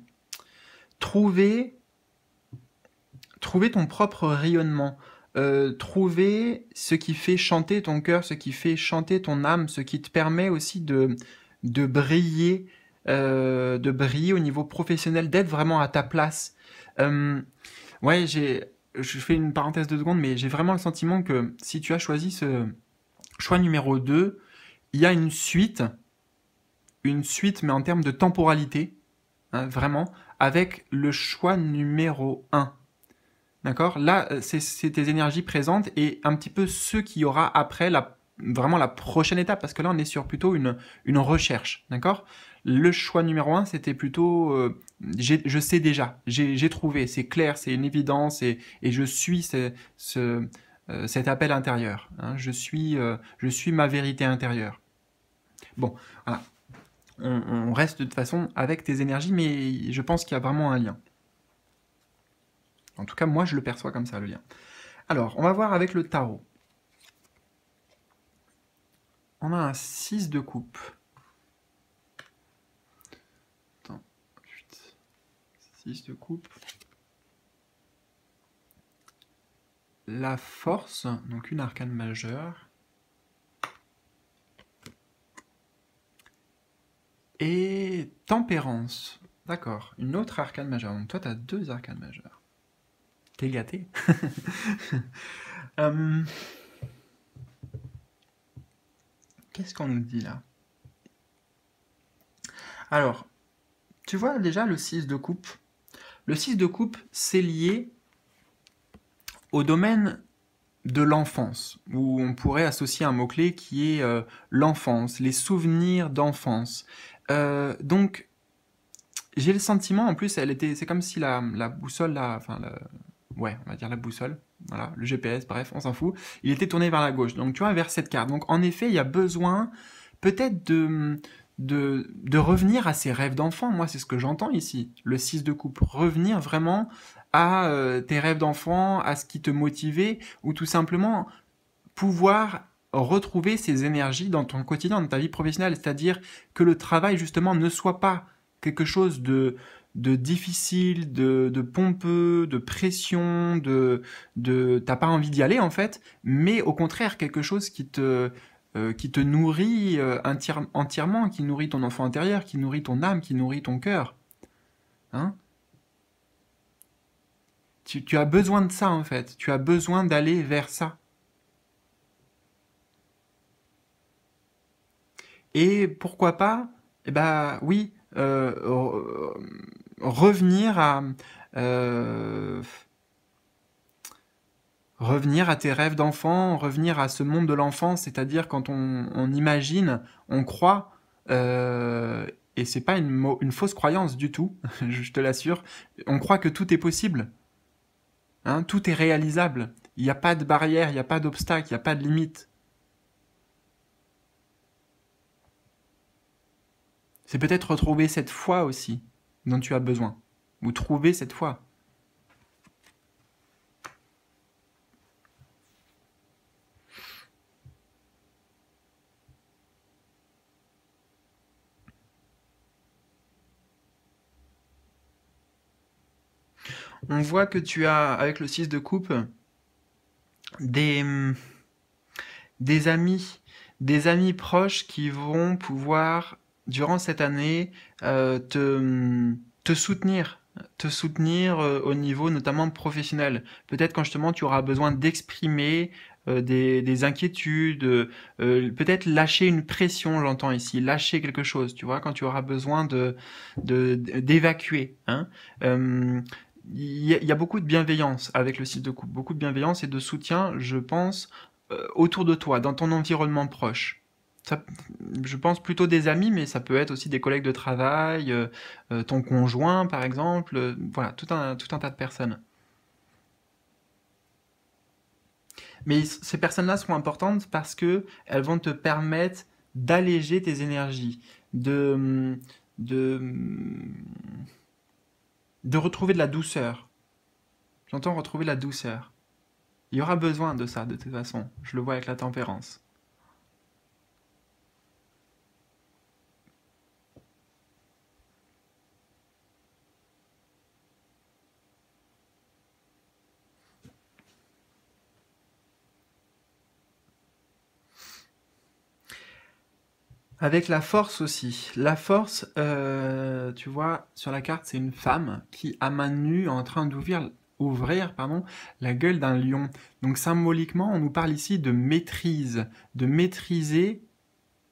trouver, trouver ton propre rayonnement, euh, trouver ce qui fait chanter ton cœur, ce qui fait chanter ton âme, ce qui te permet aussi de, de briller euh, de briller au niveau professionnel, d'être vraiment à ta place. Euh, ouais, j'ai, je fais une parenthèse de seconde, mais j'ai vraiment le sentiment que si tu as choisi ce choix numéro 2, il y a une suite, une suite, mais en termes de temporalité, hein, vraiment, avec le choix numéro 1. D'accord Là, euh, c'est tes énergies présentes et un petit peu ce qu'il y aura après la, vraiment la prochaine étape, parce que là, on est sur plutôt une, une recherche. D'accord le choix numéro un, c'était plutôt euh, je sais déjà, j'ai trouvé, c'est clair, c'est une évidence et, je suis euh, cet appel intérieur. Hein. je, suis, euh, je suis ma vérité intérieure. Bon, voilà. On, on reste de toute façon avec tes énergies, mais je pense qu'il y a vraiment un lien. En tout cas, moi, je le perçois comme ça, le lien. Alors, on va voir avec le tarot. On a un 6 de coupe. 6 de coupe. La force, donc une arcane majeure. Et tempérance. D'accord, une autre arcane majeure. Donc toi, tu as deux arcanes majeures. T'es gâté. [laughs] Euh, qu'est-ce qu'on nous dit là Alors, tu vois déjà le 6 de coupe le 6 de coupe, c'est lié au domaine de l'enfance, où on pourrait associer un mot-clé qui est euh, l'enfance, les souvenirs d'enfance. Euh, donc, j'ai le sentiment, en plus, elle était, c'est comme si la, la boussole, la, enfin, ouais, on va dire la boussole, voilà, le GPS, bref, on s'en fout, il était tourné vers la gauche, donc tu vois, vers cette carte. Donc, en effet, il y a besoin peut-être de, de, revenir à ses rêves d'enfant. Moi, c'est ce que j'entends ici, le 6 de coupe. Revenir vraiment à euh, tes rêves d'enfant, à ce qui te motivait, ou tout simplement pouvoir retrouver ces énergies dans ton quotidien, dans ta vie professionnelle. C'est-à-dire que le travail, justement, ne soit pas quelque chose de, de difficile, de, de, pompeux, de pression, de, de t'as pas envie d'y aller en fait, mais au contraire quelque chose qui te euh, qui te nourrit euh, entièrement, qui nourrit ton enfant intérieur, qui nourrit ton âme, qui nourrit ton cœur. Hein tu, as besoin de ça en fait, tu as besoin d'aller vers ça. Et pourquoi pas, eh ben, oui, euh, revenir à revenir à tes rêves d'enfant, revenir à ce monde de l'enfance, c'est-à-dire quand on, imagine, on croit, euh, et c'est pas une, fausse croyance du tout, [laughs] je te l'assure, on croit que tout est possible, hein, tout est réalisable, il n'y a pas de barrière, il n'y a pas d'obstacle, il n'y a pas de limite. C'est peut-être retrouver cette foi aussi dont tu as besoin, ou trouver cette foi. on voit que tu as, avec le 6 de coupe, des, des amis, des amis proches qui vont pouvoir, durant cette année, euh, te, te soutenir te soutenir euh, au niveau notamment professionnel. Peut-être quand justement tu auras besoin d'exprimer euh, des, inquiétudes, peut-être lâcher une pression, j'entends ici, lâcher quelque chose, tu vois, quand tu auras besoin de d'évacuer. hein. Il y, a beaucoup de bienveillance avec le site de couple, beaucoup de bienveillance et de soutien, je pense, euh, autour de toi, dans ton environnement proche. je pense plutôt des amis, mais ça peut être aussi des collègues de travail, euh, euh, ton conjoint par exemple, voilà, tout un, tout un tas de personnes. Mais ces personnes-là sont importantes parce que elles vont te permettre d'alléger tes énergies, de, de de retrouver de la douceur. J'entends retrouver la douceur. Il y aura besoin de ça, de toute façon. Je le vois avec la tempérance. Avec la force aussi. La force, euh, tu vois, sur la carte, c'est une femme qui, à main nue, en train d'ouvrir ouvrir pardon, la gueule d'un lion. Donc symboliquement, on nous parle ici de maîtrise, de maîtriser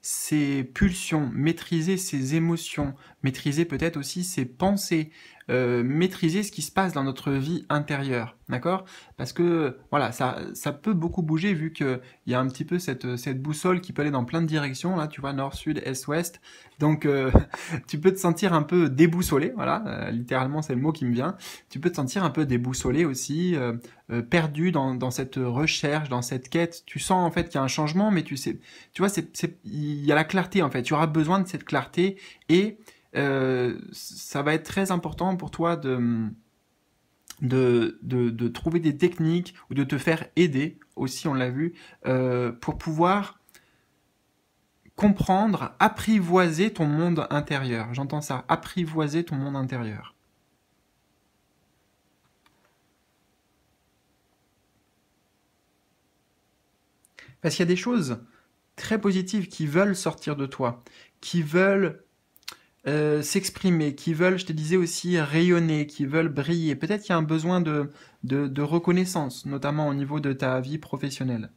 ses pulsions, maîtriser ses émotions, maîtriser peut-être aussi ses pensées, euh, maîtriser ce qui se passe dans notre vie intérieure, d'accord Parce que voilà, ça, ça peut beaucoup bouger vu qu'il y a un petit peu cette, cette boussole qui peut aller dans plein de directions, là tu vois, nord, sud, est, ouest, donc euh, [laughs] tu peux te sentir un peu déboussolé, voilà, euh, littéralement c'est le mot qui me vient, tu peux te sentir un peu déboussolé aussi, perdu dans, dans, cette recherche, dans cette quête, tu sens en fait qu'il y a un changement, mais tu sais, tu vois, il y a la clarté en fait, tu auras besoin de cette clarté et... Euh, ça va être très important pour toi de, de, trouver des techniques ou de te faire aider, aussi on l'a vu, euh, pour pouvoir comprendre, apprivoiser ton monde intérieur. J'entends ça, apprivoiser ton monde intérieur. Parce qu'il y a des choses très positives qui veulent sortir de toi, qui veulent euh, s'exprimer, qui veulent, je te disais aussi, rayonner, qui veulent briller. Peut-être qu'il y a un besoin de, reconnaissance, notamment au niveau de ta vie professionnelle.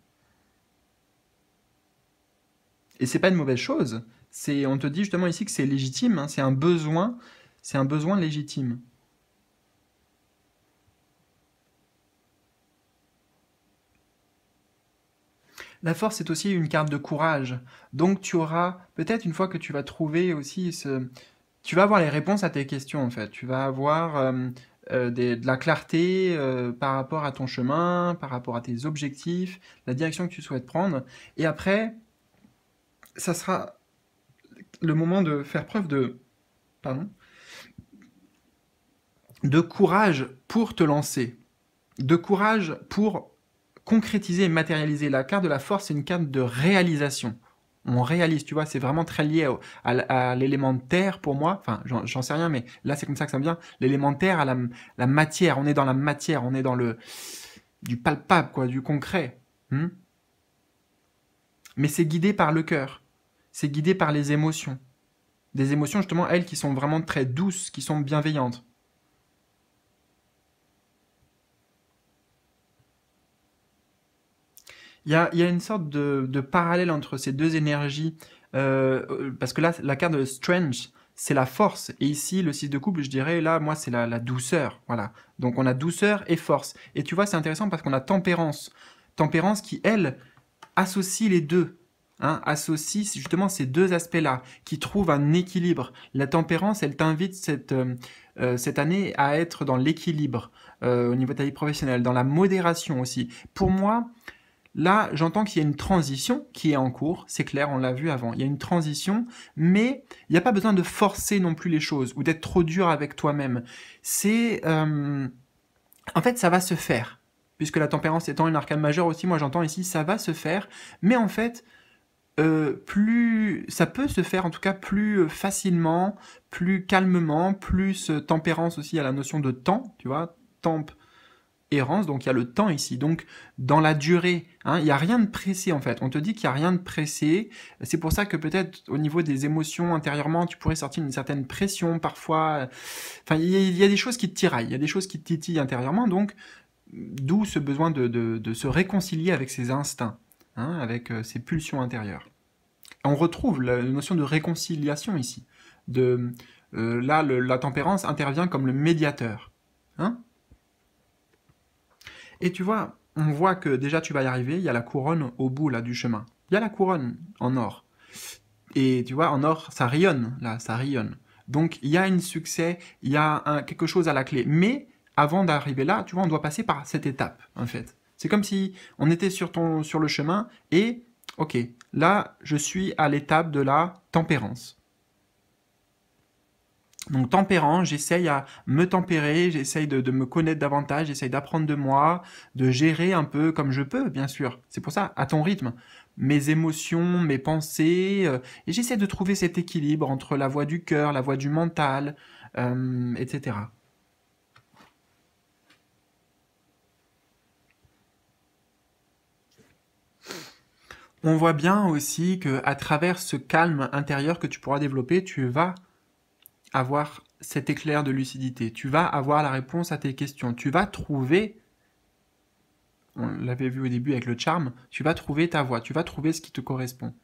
Et c'est pas une mauvaise chose. on te dit justement ici que c'est légitime, hein. c'est un besoin, c'est un besoin légitime. La force c'est aussi une carte de courage. Donc tu auras, peut-être une fois que tu vas trouver aussi ce... Tu vas avoir les réponses à tes questions en fait. Tu vas avoir euh, euh, de la clarté euh, par rapport à ton chemin, par rapport à tes objectifs, la direction que tu souhaites prendre. Et après, ça sera le moment de faire preuve de... Pardon de courage pour te lancer, de courage pour concrétiser et matérialiser. La carte de la force, c'est une carte de réalisation. On réalise, tu vois, c'est vraiment très lié à, l'élémentaire l'élément pour moi. Enfin, j'en, sais rien, mais là, c'est comme ça que ça me vient. L'élémentaire, à la, matière. On est dans la matière, on est dans le du palpable, quoi, du concret. Hmm? mais c'est guidé par le cœur. C'est guidé par les émotions. Des émotions, justement, elles qui sont vraiment très douces, qui sont bienveillantes. Il y a, une sorte de, parallèle entre ces deux énergies, euh, parce que là, la carte de Strange, c'est la force. Et ici, le 6 de couple, je dirais, là, moi, c'est la, douceur. Voilà. Donc on a douceur et force. Et tu vois, c'est intéressant parce qu'on a tempérance. Tempérance qui, elle, associe les deux. Hein, associe justement ces deux aspects-là, qui trouvent un équilibre. La tempérance, elle t'invite cette, euh, euh, cette année à être dans l'équilibre au niveau de ta vie professionnelle, dans la modération aussi. Pour moi, Là, j'entends qu'il y a une transition qui est en cours, c'est clair, on l'a vu avant. Il y a une transition, mais il n'y a pas besoin de forcer non plus les choses ou d'être trop dur avec toi-même. C'est... Euh, en fait, ça va se faire. Puisque la tempérance étant une arcane majeure aussi, moi j'entends ici, ça va se faire. Mais en fait, euh, plus ça peut se faire en tout cas plus euh, facilement, plus calmement, plus tempérance aussi à la notion de temps, tu vois, temp errance, donc il y a le temps ici, donc dans la durée, hein, il n'y a rien de pressé en fait, on te dit qu'il n'y a rien de pressé, c'est pour ça que peut-être au niveau des émotions intérieurement, tu pourrais sortir une certaine pression parfois, enfin il y, a des choses qui te tiraillent, il y a des choses qui te titillent intérieurement, donc d'où ce besoin de, se réconcilier avec ses instincts, hein, avec euh, ses pulsions intérieures. On retrouve la notion de réconciliation ici, de... Euh, là, la tempérance intervient comme le médiateur. Hein et tu vois, on voit que déjà tu vas y arriver, il y a la couronne au bout là du chemin. Il y a la couronne en or. Et tu vois, en or, ça rayonne, là, ça rayonne. Donc il y a un succès, il y a quelque chose à la clé. Mais avant d'arriver là, tu vois, on doit passer par cette étape, en fait. C'est comme si on était sur, ton, sur le chemin et, ok, là, je suis à l'étape de la tempérance. Donc tempérant, j'essaye à me tempérer, j'essaye de, me connaître davantage, j'essaye d'apprendre de moi, de gérer un peu comme je peux, bien sûr. C'est pour ça, à ton rythme, mes émotions, mes pensées, euh, et j'essaie de trouver cet équilibre entre la voix du cœur, la voix du mental, euh, etc. On voit bien aussi que à travers ce calme intérieur que tu pourras développer, tu vas avoir cet éclair de lucidité, tu vas avoir la réponse à tes questions, tu vas trouver, on l'avait vu au début avec le charme, tu vas trouver ta voix, tu vas trouver ce qui te correspond.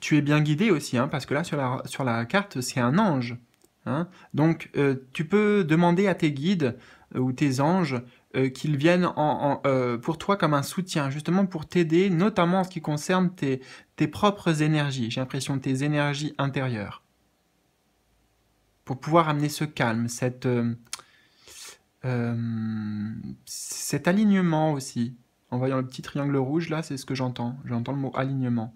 Tu es bien guidé aussi, hein, parce que là sur la, carte, c'est un ange. Hein. Donc euh, tu peux demander à tes guides euh, ou tes anges euh, qu'ils viennent euh, pour toi comme un soutien, justement pour t'aider, notamment en ce qui concerne tes, propres énergies, j'ai l'impression tes énergies intérieures, pour pouvoir amener ce calme, cette, euh, cet alignement aussi. En voyant le petit triangle rouge, là, c'est ce que j'entends. J'entends le mot alignement.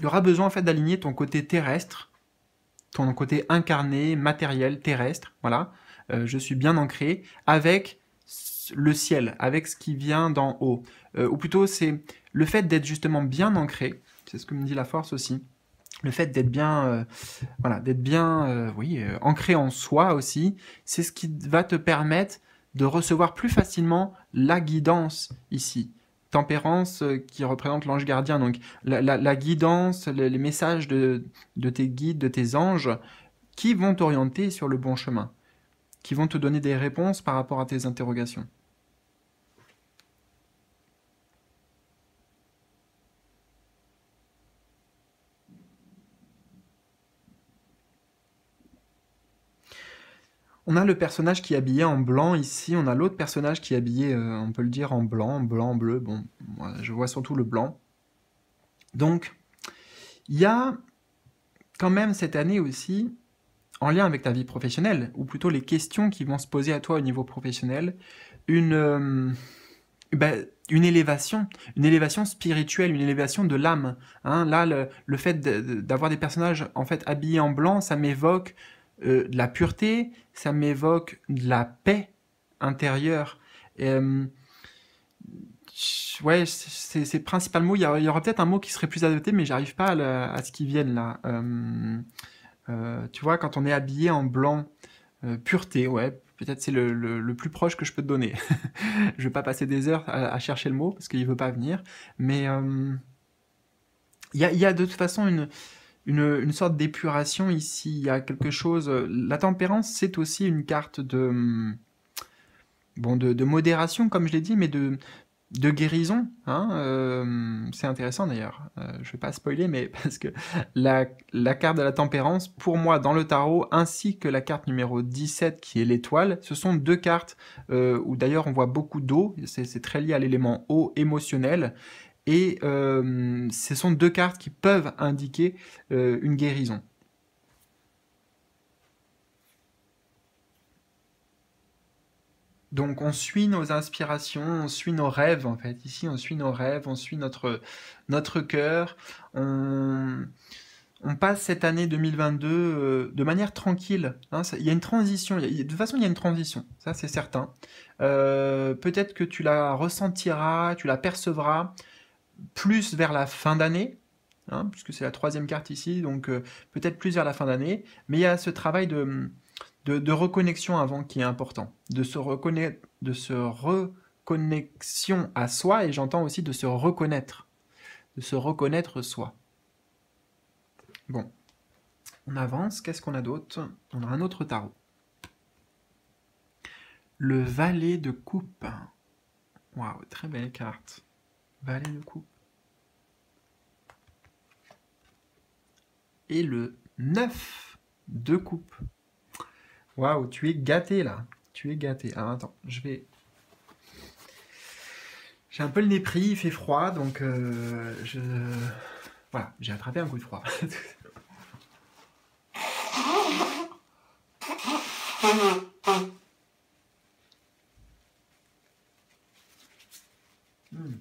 il aura besoin en fait d'aligner ton côté terrestre, ton côté incarné, matériel, terrestre, voilà, euh, je suis bien ancré, avec le ciel, avec ce qui vient d'en haut. Euh, ou plutôt, c'est le fait d'être justement bien ancré, c'est ce que me dit la force aussi, le fait d'être bien, euh, voilà, d'être bien, oui, ancré en soi aussi, c'est ce qui va te permettre de recevoir plus facilement la guidance ici tempérance euh, qui représente l'ange gardien. Donc la, guidance, les, messages de, tes guides, de tes anges, qui vont t'orienter sur le bon chemin, qui vont te donner des réponses par rapport à tes interrogations. On a le personnage qui est habillé en blanc ici, on a l'autre personnage qui est habillé, euh, on peut le dire, en blanc, blanc, bleu, bon, moi, je vois surtout le blanc. Donc, il y a quand même cette année aussi, en lien avec ta vie professionnelle, ou plutôt les questions qui vont se poser à toi au niveau professionnel, une, euh, ben, une élévation, une élévation spirituelle, une élévation de l'âme. Hein. là, le, fait d'avoir des personnages en fait habillés en blanc, ça m'évoque euh, de la pureté, ça m'évoque de la paix intérieure. Euh, ouais, c'est, principalement. Il y, il y aura peut-être un mot qui serait plus adapté, mais j'arrive pas à, ce qui vienne là. Euh, tu vois, quand on est habillé en blanc, pureté, ouais, peut-être c'est le, plus proche que je peux te donner. [laughs] je vais pas passer des heures à, chercher le mot parce qu'il veut pas venir, mais il y y, a, de toute façon une, une, sorte d'épuration ici. Il y a quelque chose. Euh, la tempérance, c'est aussi une carte de mm, bon de, modération, comme je l'ai dit, mais de de guérison. Hein, euh, c'est intéressant d'ailleurs. Euh, je vais pas spoiler, mais [laughs] parce que la, carte de la tempérance, pour moi, dans le tarot, ainsi que la carte numéro 17, qui est l'étoile, ce sont deux cartes où d'ailleurs on voit beaucoup d'eau. C'est très lié à l'élément eau émotionnel et euh, ce sont deux cartes qui peuvent indiquer euh, une guérison. Donc on suit nos inspirations, on suit nos rêves en fait. Ici on suit nos rêves, on suit notre, notre cœur. On, on passe cette année 2022 euh, de manière tranquille. Hein. il y a une transition. de toute façon, il y a une transition. Ça, c'est certain. Peut-être que tu la ressentiras, tu la percevras plus vers la fin d'année, hein, puisque c'est la troisième carte ici, donc euh, peut-être plus vers la fin d'année, mais il y a ce travail de, de, de, reconnexion avant qui est important, de se reconnaître, de se reconnexion à soi, et j'entends aussi de se reconnaître, de se reconnaître soi. Bon, on avance, qu'est-ce qu'on a d'autre On a un autre tarot. Le valet de coupe. Waouh, très belle carte. Valet de coupe. et le 9 de coupe. Waouh, tu es gâté là. Tu es gâté. Ah attends, je vais. J'ai un peu le nez pris, il fait froid, donc euh, je. Voilà, j'ai attrapé un coup de froid. [laughs] Hmm.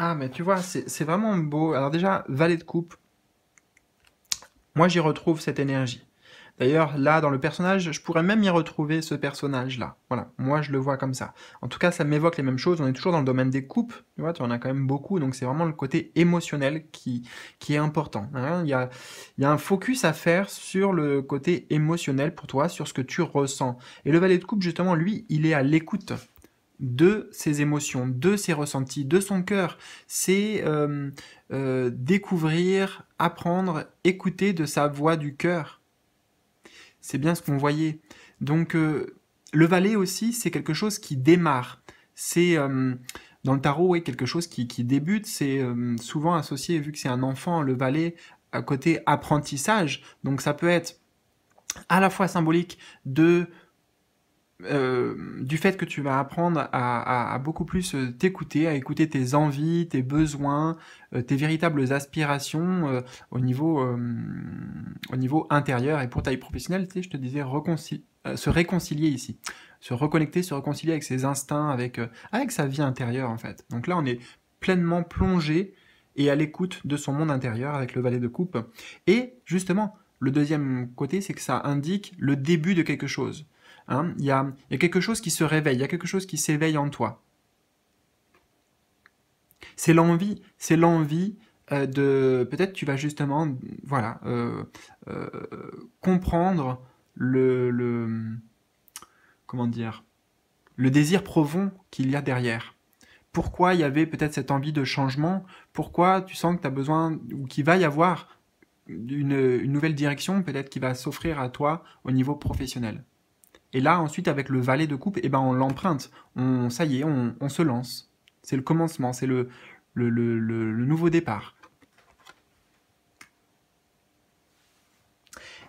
Ah, mais tu vois, c'est vraiment beau. Alors déjà, valet de coupe, moi j'y retrouve cette énergie. D'ailleurs, là, dans le personnage, je pourrais même y retrouver ce personnage-là. Voilà, moi je le vois comme ça. En tout cas, ça m'évoque les mêmes choses. On est toujours dans le domaine des coupes, tu vois, tu en as quand même beaucoup, donc c'est vraiment le côté émotionnel qui, qui est important. Hein. Il, y a, il y a un focus à faire sur le côté émotionnel pour toi, sur ce que tu ressens. Et le valet de coupe, justement, lui, il est à l'écoute de ses émotions, de ses ressentis, de son cœur. C'est euh, euh, découvrir, apprendre, écouter de sa voix du cœur. C'est bien ce qu'on voyait. Donc euh, le valet aussi, c'est quelque chose qui démarre. C'est dans le tarot, oui, quelque chose qui, qui débute. C'est souvent associé, vu que c'est un enfant, le valet, à côté apprentissage. Donc ça peut être à la fois symbolique de euh, du fait que tu vas apprendre à, beaucoup plus euh, t'écouter, à écouter tes envies, tes besoins, euh, tes véritables aspirations au, niveau, au niveau intérieur. Et pour ta vie professionnelle, je te disais se réconcilier ici, se reconnecter, se réconcilier avec ses instincts, avec, avec sa vie intérieure en fait. Donc là, on est pleinement plongé et à l'écoute de son monde intérieur avec le valet de coupe. Et justement, le deuxième côté, c'est que ça indique le début de quelque chose. Hein, il y, a, quelque chose qui se réveille, il y a quelque chose qui s'éveille en toi. C'est l'envie, c'est l'envie euh, de... Peut-être tu vas justement, voilà, euh, euh, comprendre le, Comment dire Le désir profond qu'il y a derrière pourquoi il y avait peut-être cette envie de changement, pourquoi tu sens que tu as besoin ou qu'il va y avoir une nouvelle direction peut-être qui va s'offrir à toi au niveau professionnel. Et là, ensuite, avec le valet de coupe, eh ben, on l'emprunte. On, ça y est, on, se lance. C'est le commencement, c'est le, nouveau départ.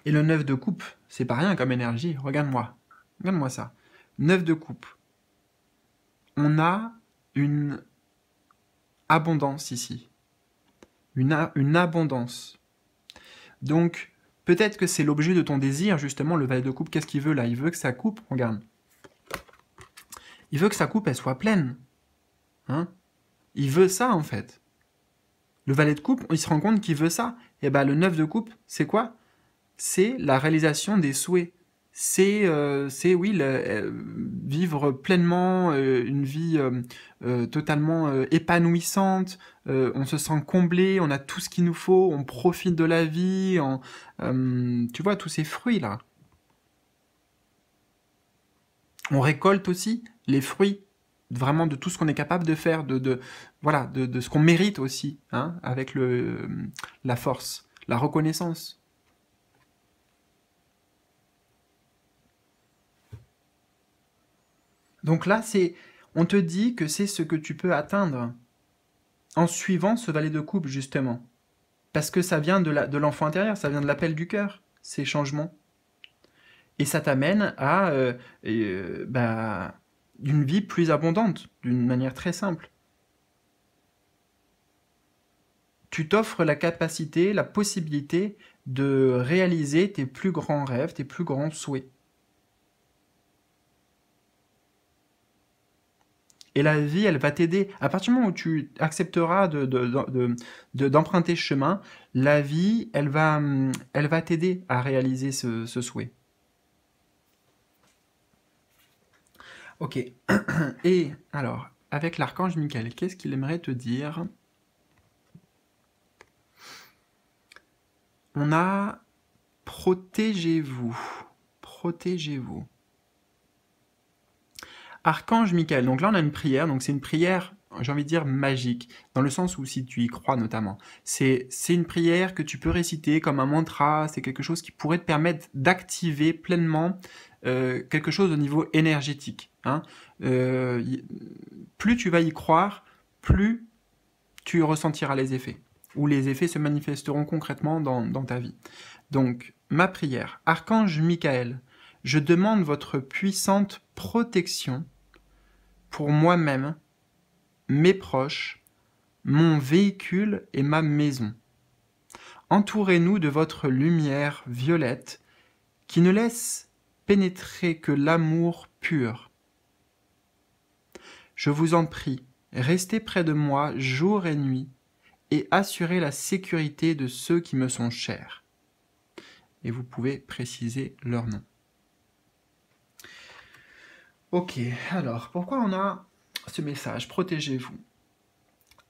Et le 9 de coupe, c'est pas rien comme énergie. Regarde-moi. Regarde-moi ça. 9 de coupe. On a une abondance ici. une abondance. Donc, Peut-être que c'est l'objet de ton désir, justement, le valet de coupe, qu'est-ce qu'il veut là Il veut que sa coupe, regarde. Il veut que sa coupe, elle soit pleine. Hein Il veut ça, en fait. Le valet de coupe, il se rend compte qu'il veut ça. Et eh bien, le neuf de coupe, c'est quoi C'est la réalisation des souhaits c'est euh, c'est oui euh, vivre pleinement euh, une vie totalement épanouissante. on se sent comblé, on a tout ce qu'il nous faut, on profite de la vie, tu vois tous ces fruits là. On récolte aussi les fruits vraiment de tout ce qu'on est capable de faire, de, voilà, ce qu'on mérite aussi, hein, avec la force, la reconnaissance. Donc là, c'est, on te dit que c'est ce que tu peux atteindre en suivant ce valet de coupe, justement. Parce que ça vient de l'enfant intérieur, ça vient de l'appel du cœur, ces changements. Et ça t'amène à euh, euh, bah, une vie plus abondante, d'une manière très simple. Tu t'offres la capacité, la possibilité de réaliser tes plus grands rêves, tes plus grands souhaits. Et la vie, elle va t'aider. À partir du moment où tu accepteras d'emprunter ce chemin, la vie, elle va, hum, elle va t'aider à réaliser ce, ce souhait. Ok. [clears throat] Et alors, avec l'archange Michael, qu'est-ce qu'il aimerait te dire On a protégez-vous. Protégez-vous. Archange Michael. Donc là, on a une prière. Donc c'est une prière, j'ai envie de dire, magique, dans le sens où si tu y crois notamment. C'est une prière que tu peux réciter comme un mantra. C'est quelque chose qui pourrait te permettre d'activer pleinement euh, quelque chose au niveau énergétique. Hein. Euh, plus tu vas y croire, plus tu ressentiras les effets, ou les effets se manifesteront concrètement dans, dans ta vie. Donc, ma prière, Archange Michael, je demande votre puissante protection pour moi-même, mes proches, mon véhicule et ma maison. Entourez-nous de votre lumière violette qui ne laisse pénétrer que l'amour pur. Je vous en prie, restez près de moi jour et nuit et assurez la sécurité de ceux qui me sont chers. Et vous pouvez préciser leur nom. Ok, alors pourquoi on a ce message Protégez-vous.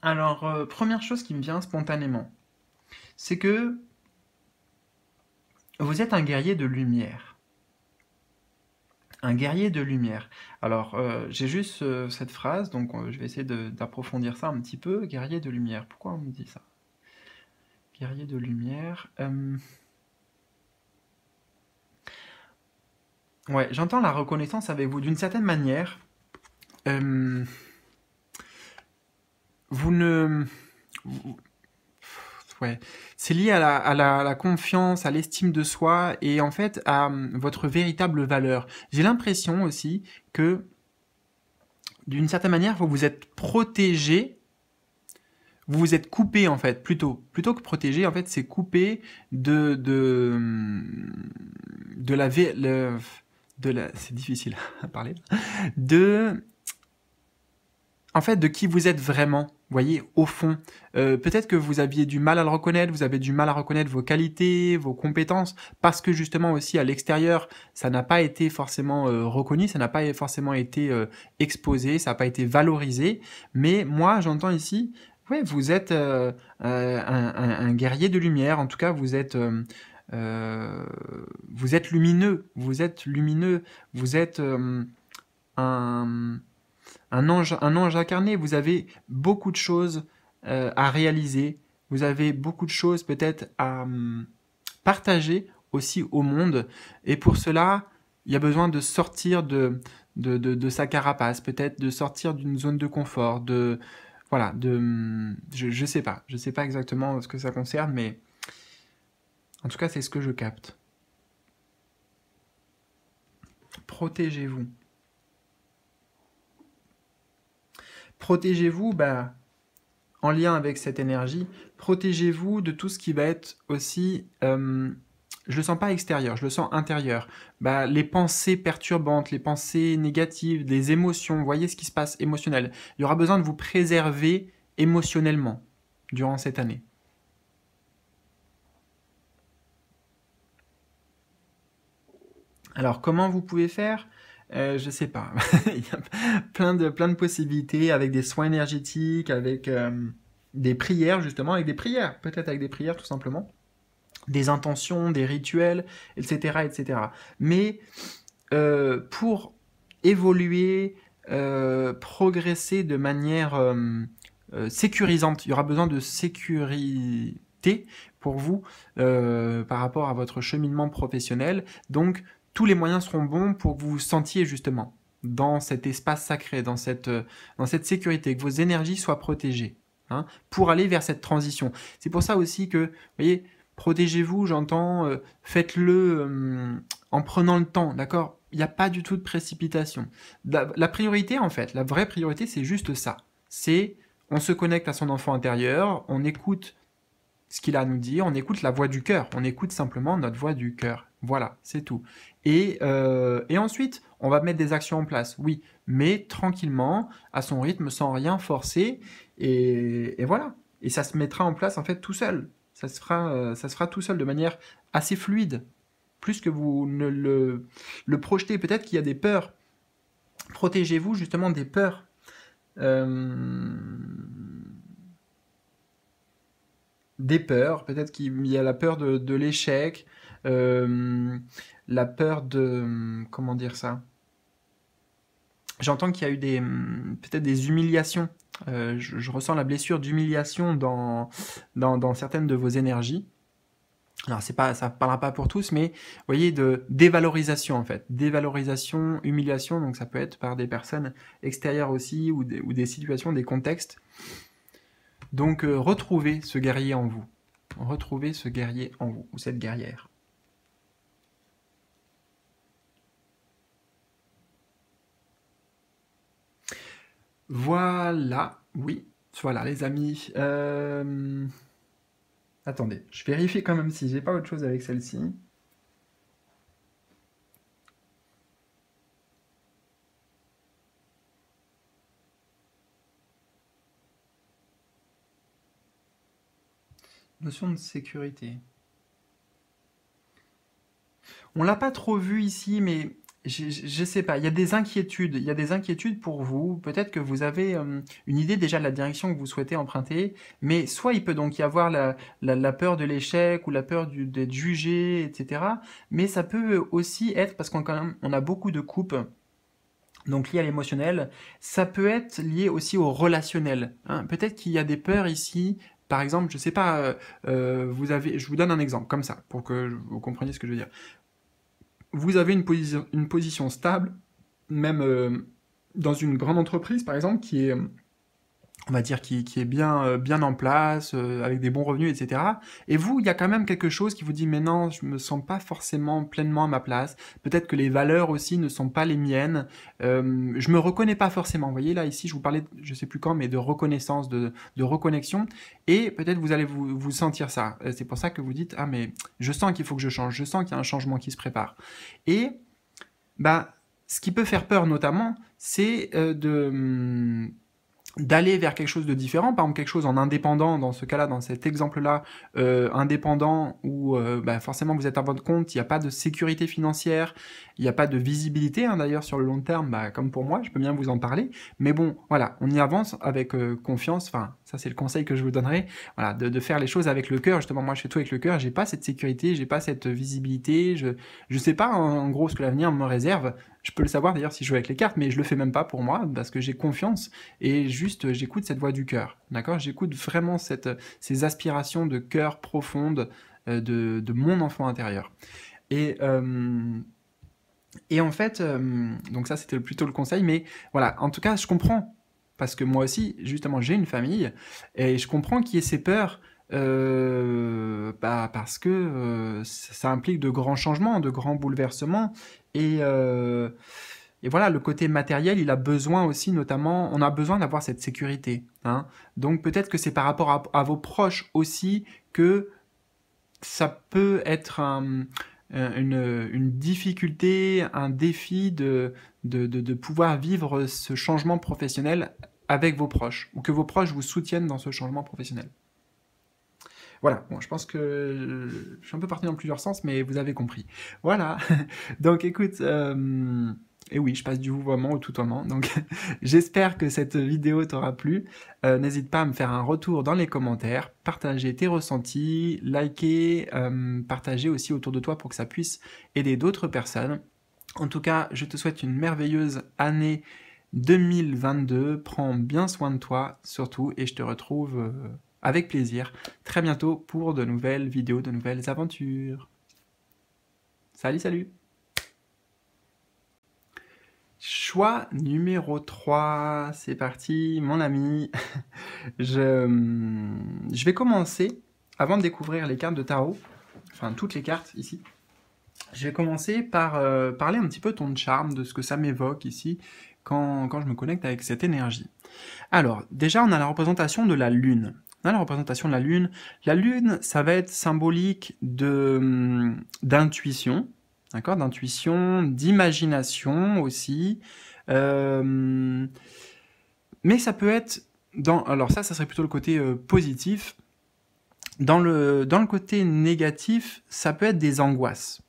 Alors, euh, première chose qui me vient spontanément, c'est que vous êtes un guerrier de lumière. Un guerrier de lumière. Alors, euh, j'ai juste euh, cette phrase, donc je vais essayer d'approfondir ça un petit peu. Guerrier de lumière, pourquoi on me dit ça Guerrier de lumière. Ouais, j'entends la reconnaissance avec vous. D'une certaine manière, euh, vous ne... C'est lié à la, confiance, à l'estime de soi et en fait à euh, votre véritable valeur. J'ai l'impression aussi que, d'une certaine manière, vous vous êtes protégé vous vous êtes coupé en fait plutôt plutôt que protégé en fait c'est coupé de de euh, de la c'est difficile [laughs] à parler, de, en fait, de qui vous êtes vraiment. Vous voyez, au fond, euh, peut-être que vous aviez du mal à le reconnaître, vous avez du mal à reconnaître vos qualités, vos compétences, parce que justement aussi à l'extérieur, ça n'a pas été forcément euh, reconnu, ça n'a pas forcément été euh, exposé, ça n'a pas été valorisé. Mais moi, j'entends ici, ouais, vous êtes un, guerrier de lumière, en tout cas, vous êtes euh, vous êtes lumineux, vous êtes lumineux, vous êtes euh, un, un, ange, un ange incarné, vous avez beaucoup de choses euh, à réaliser, vous avez beaucoup de choses peut-être à mm, partager aussi au monde, et pour cela, il y a besoin de sortir de, de, sa carapace, peut-être de sortir d'une zone de confort, de... Voilà, de... Mm, je, ne sais pas, je sais pas exactement ce que ça concerne, mais en tout cas, c'est ce que je capte. Protégez-vous. Protégez-vous, bah, en lien avec cette énergie, protégez-vous de tout ce qui va être aussi Je euh, je le sens pas extérieur, je le sens intérieur. Bah, les pensées perturbantes, les pensées négatives, les émotions, voyez ce qui se passe émotionnel. Il y aura besoin de vous préserver émotionnellement durant cette année. Alors comment vous pouvez faire Je euh, je sais pas. [laughs] Il y a plein de, plein de possibilités avec des soins énergétiques, avec euh, des prières, justement, avec des prières, peut-être avec des prières tout simplement, des intentions, des rituels, etc. etc. Mais euh, pour évoluer, progresser de manière sécurisante, il y aura besoin de sécurité pour vous par rapport à votre cheminement professionnel. Donc, tous les moyens seront bons pour que vous vous sentiez justement dans cet espace sacré, dans cette, euh, dans cette sécurité, que vos énergies soient protégées, hein, pour aller vers cette transition. C'est pour ça aussi que, vous voyez, protégez-vous, j'entends, euh, faites-le euh, en prenant le temps, d'accord Il n'y a pas du tout de précipitation. La, la priorité, en fait, la vraie priorité, c'est juste ça. C'est, on se connecte à son enfant intérieur, on écoute ce qu'il a à nous dire, on écoute la voix du cœur, on écoute simplement notre voix du cœur. Voilà, c'est tout. Euh, et, ensuite, on va mettre des actions en place, oui, mais tranquillement, à son rythme, sans rien forcer, et, voilà. Et ça se mettra en place en fait tout seul. Ça se fera, euh, ça tout seul de manière assez fluide, plus que vous ne le, projetez. Peut-être qu'il y a des peurs. Protégez-vous justement des peurs. Euh, des peurs, peut-être qu'il y a la peur de l'échec, euh, la peur de... Comment dire ça J'entends qu'il y a eu des peut-être des humiliations. Euh, je, ressens la blessure d'humiliation dans, dans, certaines de vos énergies. Alors c'est pas, ça parlera pas pour tous, mais vous voyez de dévalorisation en fait, dévalorisation, humiliation, donc ça peut être par des personnes extérieures aussi ou des, situations, des contextes. Donc euh, retrouvez ce guerrier en vous, retrouvez ce guerrier en vous ou cette guerrière. Voilà, oui, voilà les amis. Euh, attendez, je vérifie quand même si j'ai pas autre chose avec celle-ci. Notion de sécurité. On l'a pas trop vu ici, mais je ne sais pas, il y a des inquiétudes, il y a des inquiétudes pour vous, peut-être que vous avez euh, une idée déjà de la direction que vous souhaitez emprunter, mais soit il peut donc y avoir la, la, peur de l'échec ou la peur d'être jugé, etc. Mais ça peut aussi être, parce qu'on on a beaucoup de coupes, donc lié à l'émotionnel, ça peut être lié aussi au relationnel. Hein. Peut-être qu'il y a des peurs ici, par exemple, je sais pas, euh, euh, vous avez, je vous donne un exemple comme ça pour que vous compreniez ce que je veux dire vous avez une position, une position stable, même euh, dans une grande entreprise, par exemple, qui est euh, on va dire, qui, est bien, euh, bien en place, euh, avec des bons revenus, etc. Et vous, il y a quand même quelque chose qui vous dit, mais non, je me sens pas forcément pleinement à ma place. Peut-être que les valeurs aussi ne sont pas les miennes. Je euh, je me reconnais pas forcément. Vous voyez, là, ici, je vous parlais, je je sais plus quand, mais de reconnaissance, de, de reconnexion. Et peut-être vous allez vous, vous sentir ça. C'est pour ça que vous dites, ah, mais je sens qu'il faut que je change. Je sens qu'il y a un changement qui se prépare. Et, bah, ce qui peut faire peur, notamment, c'est de hum, d'aller vers quelque chose de différent, par exemple quelque chose en indépendant, dans ce cas-là, dans cet exemple-là, euh, indépendant où euh, bah, forcément vous êtes à votre compte, il n'y a pas de sécurité financière, il n'y a pas de visibilité hein, d'ailleurs sur le long terme, bah, comme pour moi, je peux bien vous en parler. Mais bon, voilà, on y avance avec euh, confiance. Enfin, ça c'est le conseil que je vous donnerai. de, faire les choses avec le cœur. Justement, moi je fais tout avec le cœur. J'ai pas cette sécurité, j'ai pas cette visibilité. Je ne sais pas hein, en, gros ce que l'avenir me réserve. Je peux le savoir d'ailleurs si je joue avec les cartes, mais je le fais même pas pour moi parce que j'ai confiance et juste euh, j'écoute cette voix du cœur. D'accord J'écoute vraiment cette, ces aspirations de cœur profondes euh, de, de, mon enfant intérieur. Et et en fait, euh, donc ça c'était plutôt le conseil, mais voilà, en tout cas je comprends, parce que moi aussi, justement, j'ai une famille, et je comprends qu'il y ait ces peurs, euh, bah, parce que euh, ça implique de grands changements, de grands bouleversements, et, et, voilà, le côté matériel, il a besoin aussi, notamment, on a besoin d'avoir cette sécurité. Hein. Donc peut-être que c'est par rapport à, à, vos proches aussi que ça peut être un euh, une, difficulté, un défi de, de, pouvoir vivre ce changement professionnel avec vos proches, ou que vos proches vous soutiennent dans ce changement professionnel. Voilà, bon, je pense que je suis un peu parti dans plusieurs sens, mais vous avez compris. Voilà, [laughs] donc écoute... Euh, et oui, je passe du vouvoiement au moment, Donc, [laughs] j'espère que cette vidéo t'aura plu. Euh, n'hésite pas à me faire un retour dans les commentaires, partager tes ressentis, liker, euh, partager aussi autour de toi pour que ça puisse aider d'autres personnes. En tout cas, je te souhaite une merveilleuse année 2022. Prends bien soin de toi, surtout, et je te retrouve euh, avec plaisir très bientôt pour de nouvelles vidéos, de nouvelles aventures. Salut, salut Choix numéro 3, c'est parti, mon ami. [laughs] Hum, je, vais commencer, avant de découvrir les cartes de tarot, enfin toutes les cartes ici, je vais commencer par euh, parler un petit peu de ton charme, de ce que ça m'évoque ici, quand, quand je me connecte avec cette énergie. Alors, déjà, on a la représentation de la Lune. On a la représentation de la Lune. La Lune, ça va être symbolique hum, d'intuition, d'accord, d'intuition, d'imagination aussi. Euh, mais ça peut être dans, alors ça, ça serait plutôt le côté euh, positif. Dans le, dans le côté négatif, ça peut être des angoisses.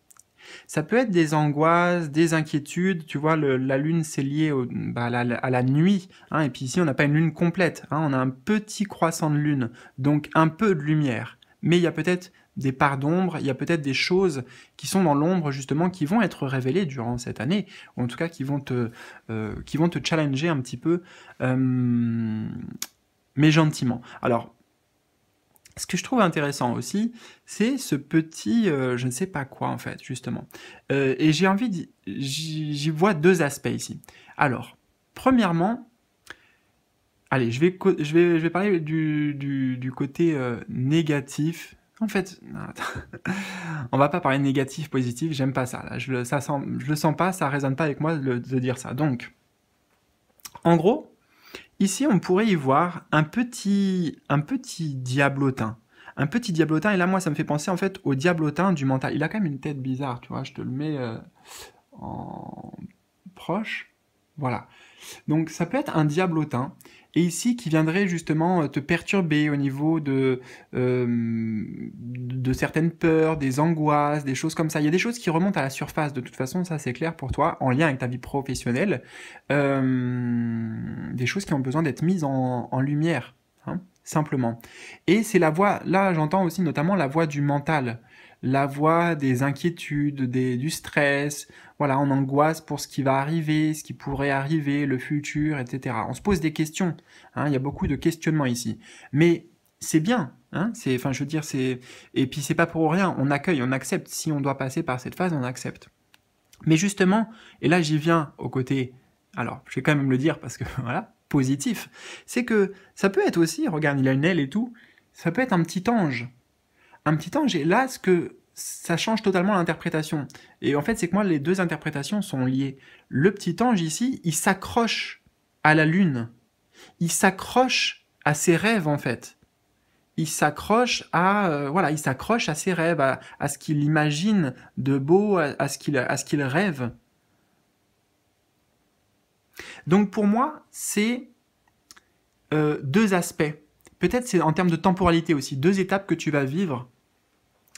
Ça peut être des angoisses, des inquiétudes. Tu vois, la lune, c'est lié bah, à, la, nuit. Hein. et puis ici, on n'a pas une lune complète. Hein. on a un petit croissant de lune, donc un peu de lumière. Mais il y a peut-être des parts d'ombre, il y a peut-être des choses qui sont dans l'ombre justement qui vont être révélées durant cette année, ou en tout cas qui vont te, euh, qui vont te challenger un petit peu, euh, mais gentiment. Alors, ce que je trouve intéressant aussi, c'est ce petit euh, je ne sais pas quoi en fait, justement. et j'ai envie, j'y vois deux aspects ici. Alors, premièrement, Allez, je vais, je vais, je vais parler du, côté négatif en fait, on va pas parler négatif, positif, j'aime pas ça. Là. Je, le, ça je le sens pas, ça résonne pas avec moi de, dire ça. Donc, en gros, ici, on pourrait y voir un petit, un petit diablotin. Un petit diablotin, et là, moi, ça me fait penser en fait au diablotin du mental. Il a quand même une tête bizarre, tu vois, je te le mets euh, en proche. Voilà. Donc, ça peut être un diablotin et ici qui viendrait justement euh, te perturber au niveau euh, de, certaines peurs, des angoisses, des choses comme ça. Il y a des choses qui remontent à la surface, de toute façon, ça c'est clair pour toi, en lien avec ta vie professionnelle, euh, des choses qui ont besoin d'être mises en, lumière, hein, simplement. Et c'est la voix, là j'entends aussi notamment la voix du mental la voix des inquiétudes, des, du stress, voilà, en angoisse pour ce qui va arriver, ce qui pourrait arriver, le futur, etc. On se pose des questions. Hein, il y a beaucoup de questionnements ici. Mais c'est bien. Hein, c'est, enfin, je veux dire, c'est et puis c'est pas pour rien. On accueille, on accepte. Si on doit passer par cette phase, on accepte. Mais justement, et là j'y viens au côté. Alors, je vais quand même le dire parce que [laughs] voilà, positif. C'est que ça peut être aussi, regarde, il a une aile et tout. Ça peut être un petit ange. Un petit ange. Et là, ce que ça change totalement l'interprétation. Et en fait, c'est que moi, les deux interprétations sont liées. Le petit ange ici, il s'accroche à la lune. Il s'accroche à ses rêves, en fait. Il s'accroche à euh, voilà, il s'accroche à ses rêves, à, ce qu'il imagine de beau, à, ce qu'il à ce qu'il rêve. Donc pour moi, c'est euh, deux aspects. Peut-être c'est en termes de temporalité aussi, deux étapes que tu vas vivre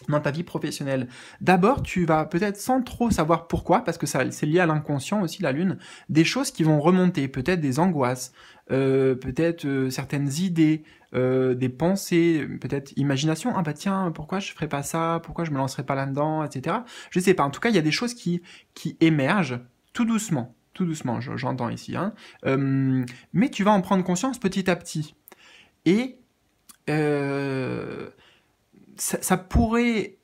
dans ta vie professionnelle. D'abord, tu vas peut-être sans trop savoir pourquoi, parce que ça, c'est lié à l'inconscient aussi, la lune, des choses qui vont remonter, peut-être des angoisses, euh, peut-être euh, certaines idées, euh, des pensées, peut-être imagination, ah bah tiens, pourquoi je ferais pas ça, pourquoi je me lancerais pas là-dedans, etc. Je sais pas, en tout cas, il y a des choses qui, qui émergent tout doucement, tout doucement, j'entends ici, hein. mais tu vas en prendre conscience petit à petit. Et ça, pourrait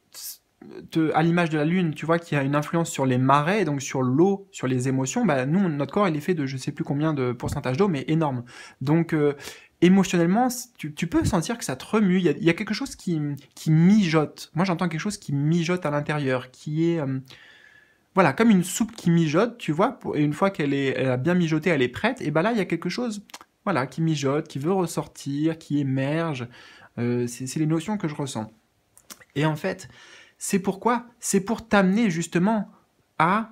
à l'image de la Lune, tu vois, qui a une influence sur les marais, donc sur l'eau, sur les émotions, bah, nous, notre corps, il est fait de je sais plus combien de pourcentage d'eau, mais énorme. Donc, euh, émotionnellement, tu, peux sentir que ça te remue. Il y a, quelque chose qui, qui mijote. Moi, j'entends quelque chose qui mijote à l'intérieur, qui est. Euh, voilà, comme une soupe qui mijote, tu vois, et une fois qu'elle est, a bien mijoté, elle est prête, et bah là, il y a quelque chose, voilà, qui mijote, qui veut ressortir, qui émerge. Euh, c'est les notions que je ressens. Et en fait, c'est pourquoi C'est pour t'amener justement à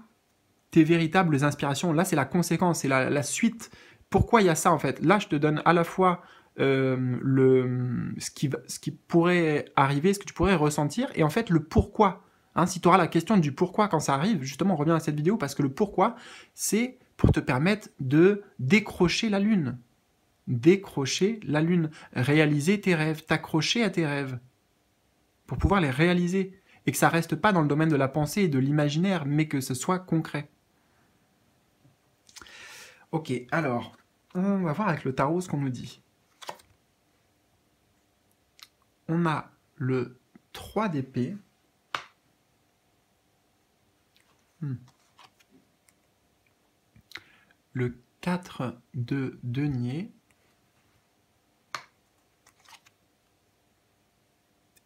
tes véritables inspirations. Là, c'est la conséquence, c'est la, suite. Pourquoi il y a ça en fait Là, je te donne à la fois euh, le, ce, qui, ce qui pourrait arriver, ce que tu pourrais ressentir, et en fait le pourquoi. Hein, si tu auras la question du pourquoi quand ça arrive, justement, on revient à cette vidéo parce que le pourquoi, c'est pour te permettre de décrocher la lune. Décrocher la lune, réaliser tes rêves, t'accrocher à tes rêves pour pouvoir les réaliser, et que ça reste pas dans le domaine de la pensée et de l'imaginaire, mais que ce soit concret. Ok, alors, on va voir avec le tarot ce qu'on nous dit. On a le 3 d'épée. Hmm. Le 4 de denier.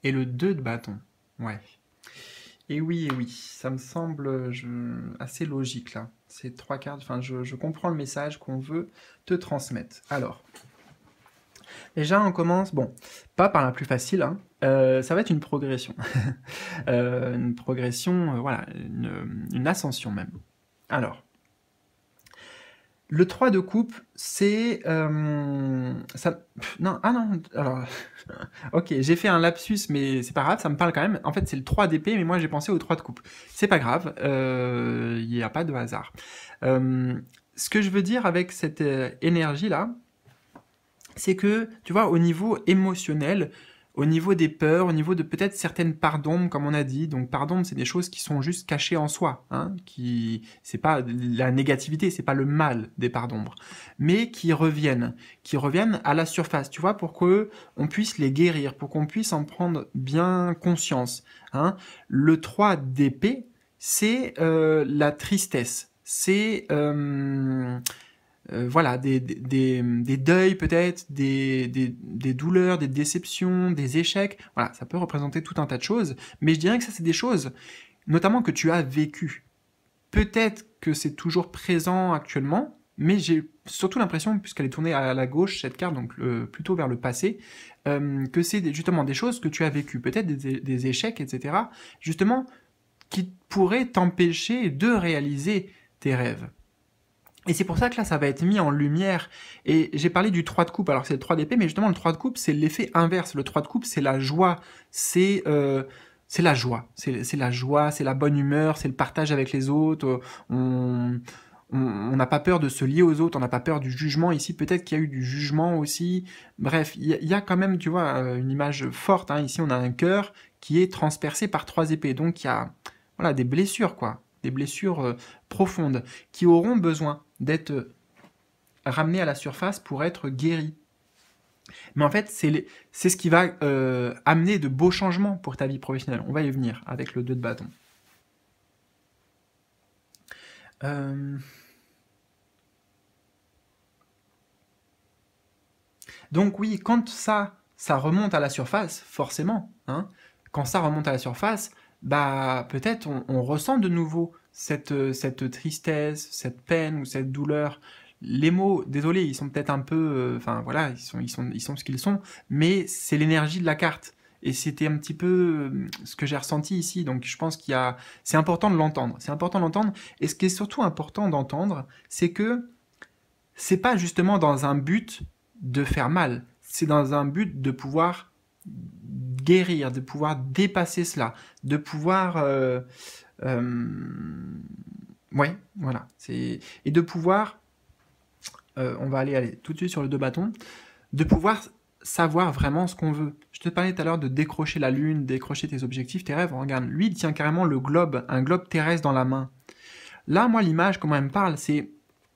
Et le 2 de bâton. Ouais. Et oui, et oui, ça me semble assez logique là. Ces trois cartes, enfin, je, comprends le message qu'on veut te transmettre. Alors, déjà, on commence, bon, pas par la plus facile, hein. euh, ça va être une progression. [laughs] Euh, une progression, euh, voilà, une ascension même. Alors, le 3 de coupe, c'est. Euh, Non, ah non, alors. [laughs] ok, j'ai fait un lapsus, mais c'est pas grave, ça me parle quand même. En fait, c'est le 3 d'épée, mais moi j'ai pensé au 3 de coupe. C'est pas grave, il euh, y n'y a pas de hasard. Euh, ce que je veux dire avec cette euh, énergie-là, c'est que, tu vois, au niveau émotionnel, au niveau des peurs, au niveau de peut-être certaines parts d'ombre, comme on a dit. Donc, parts d'ombre, c'est des choses qui sont juste cachées en soi, hein, qui, c'est pas la négativité, c'est pas le mal des parts d'ombre, mais qui reviennent, qui reviennent à la surface, tu vois, pour que on puisse les guérir, pour qu'on puisse en prendre bien conscience. Hein. Le 3 d'épée, c'est euh, la tristesse, c'est euh, euh, voilà, des, deuils peut-être, des, douleurs, des déceptions, des échecs. Voilà, ça peut représenter tout un tas de choses. Mais je dirais que ça, c'est des choses, notamment que tu as vécues. Peut-être que c'est toujours présent actuellement, mais j'ai surtout l'impression, puisqu'elle est tournée à la gauche, cette carte, donc plutôt vers le passé, euh, que c'est justement des choses que tu as vécues, peut-être des, échecs, etc. Justement, qui pourraient t'empêcher de réaliser tes rêves. Et c'est pour ça que là, ça va être mis en lumière. Et j'ai parlé du 3 de coupe, alors c'est le 3 d'épée, mais justement, le 3 de coupe, c'est l'effet inverse. Le 3 de coupe, c'est la joie, c'est... Euh, c'est la joie, c'est la joie, c'est la bonne humeur, c'est le partage avec les autres. Euh, on on n'a pas peur de se lier aux autres, on n'a pas peur du jugement. Ici, peut-être qu'il y a eu du jugement aussi. Bref, il y, a quand même, tu vois, euh, une image forte. Hein. Ici, on a un cœur qui est transpercé par trois épées. Donc, il y a voilà, des blessures, quoi des blessures euh, profondes, qui auront besoin d'être euh, ramenées à la surface pour être guéries. Mais en fait, c'est ce qui va euh, amener de beaux changements pour ta vie professionnelle. On va y venir avec le 2 de bâton. Donc oui, quand ça, ça remonte à la surface, forcément, hein, quand ça remonte à la surface, bah peut-être on, ressent de nouveau cette, euh, cette tristesse, cette peine ou cette douleur. Les mots, désolé, ils sont peut-être un peu, euh, enfin voilà, ils sont, ils sont, ils sont ce qu'ils sont, mais c'est l'énergie de la carte. Et c'était un petit peu euh, ce que j'ai ressenti ici. Donc je pense qu'il y a, c'est important de l'entendre. C'est important de l'entendre. Et ce qui est surtout important d'entendre, c'est que c'est pas justement dans un but de faire mal. C'est dans un but de pouvoir guérir, de pouvoir dépasser cela, de pouvoir... Euh, euh, ouais, voilà. Et de pouvoir... Euh, on va aller, aller, tout de suite sur le deux bâtons. De pouvoir savoir vraiment ce qu'on veut. Je te parlais tout à l'heure de décrocher la lune, décrocher tes objectifs, tes rêves. Regarde, lui, il tient carrément le globe, un globe terrestre dans la main. Là, moi, l'image, comment elle me parle, c'est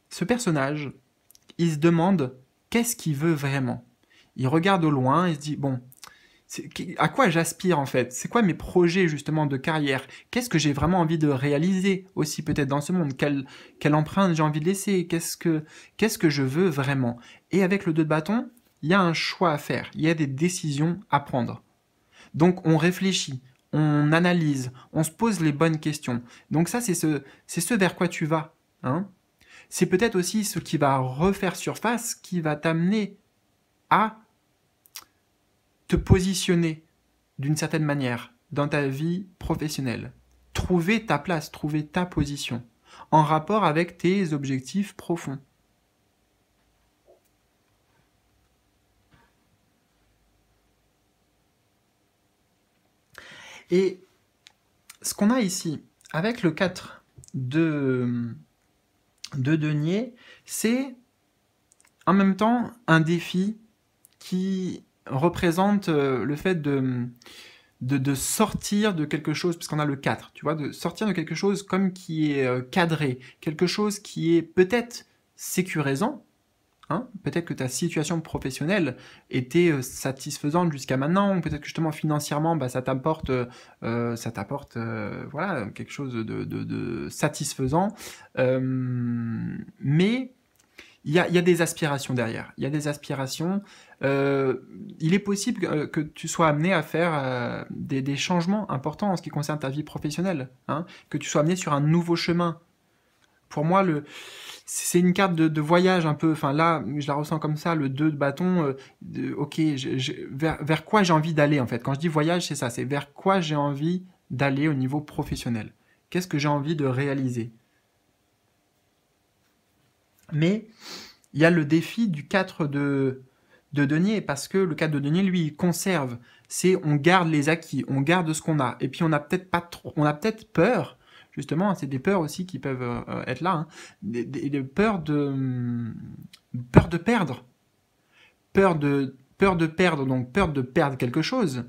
ce personnage, il se demande qu'est-ce qu'il veut vraiment. Il regarde au loin, il se dit, bon, à quoi j'aspire en fait C'est quoi mes projets justement de carrière Qu'est-ce que j'ai vraiment envie de réaliser aussi peut-être dans ce monde quelle, empreinte j'ai envie de laisser Qu'est-ce que je veux vraiment Et avec le deux de bâton, il y a un choix à faire, il y a des décisions à prendre. Donc on réfléchit, on analyse, on se pose les bonnes questions. Donc ça c'est ce vers quoi tu vas, hein? C'est peut-être aussi ce qui va refaire surface, qui va t'amener à te positionner d'une certaine manière dans ta vie professionnelle. Trouver ta place, trouver ta position en rapport avec tes objectifs profonds. Et ce qu'on a ici, avec le 4 de, de denier, c'est en même temps un défi qui représente euh, le fait de, de, sortir de quelque chose, qu'on a le 4, tu vois, de sortir de quelque chose comme qui est euh, cadré, quelque chose qui est peut-être sécurisant, Hein peut-être que ta situation professionnelle était euh, satisfaisante jusqu'à maintenant, ou peut-être que justement financièrement, bah, ça t'apporte, ça t'apporte, voilà, quelque chose de, satisfaisant. mais il y a, des aspirations derrière. Il y a des aspirations. Euh, il est possible euh, que, tu sois amené à faire euh, des, changements importants en ce qui concerne ta vie professionnelle, hein. que tu sois amené sur un nouveau chemin. Pour moi, c'est une carte de, voyage un peu. Enfin là, je la ressens comme ça, le 2 de bâton. de, ok, vers, vers, quoi j'ai envie d'aller en fait Quand je dis voyage, c'est ça. C'est vers quoi j'ai envie d'aller au niveau professionnel. Qu'est-ce que j'ai envie de réaliser mais il y a le défi du 4 de, de Denier, parce que le 4 de Denier, lui, il conserve. C'est on garde les acquis, on garde ce qu'on a. Et puis on a peut-être pas on a peut-être peur, justement, hein, c'est des peurs aussi qui peuvent euh, euh, être là, hein, des, peurs de, hmm, peur de perdre. Peur de, peur de perdre, donc peur de perdre quelque chose.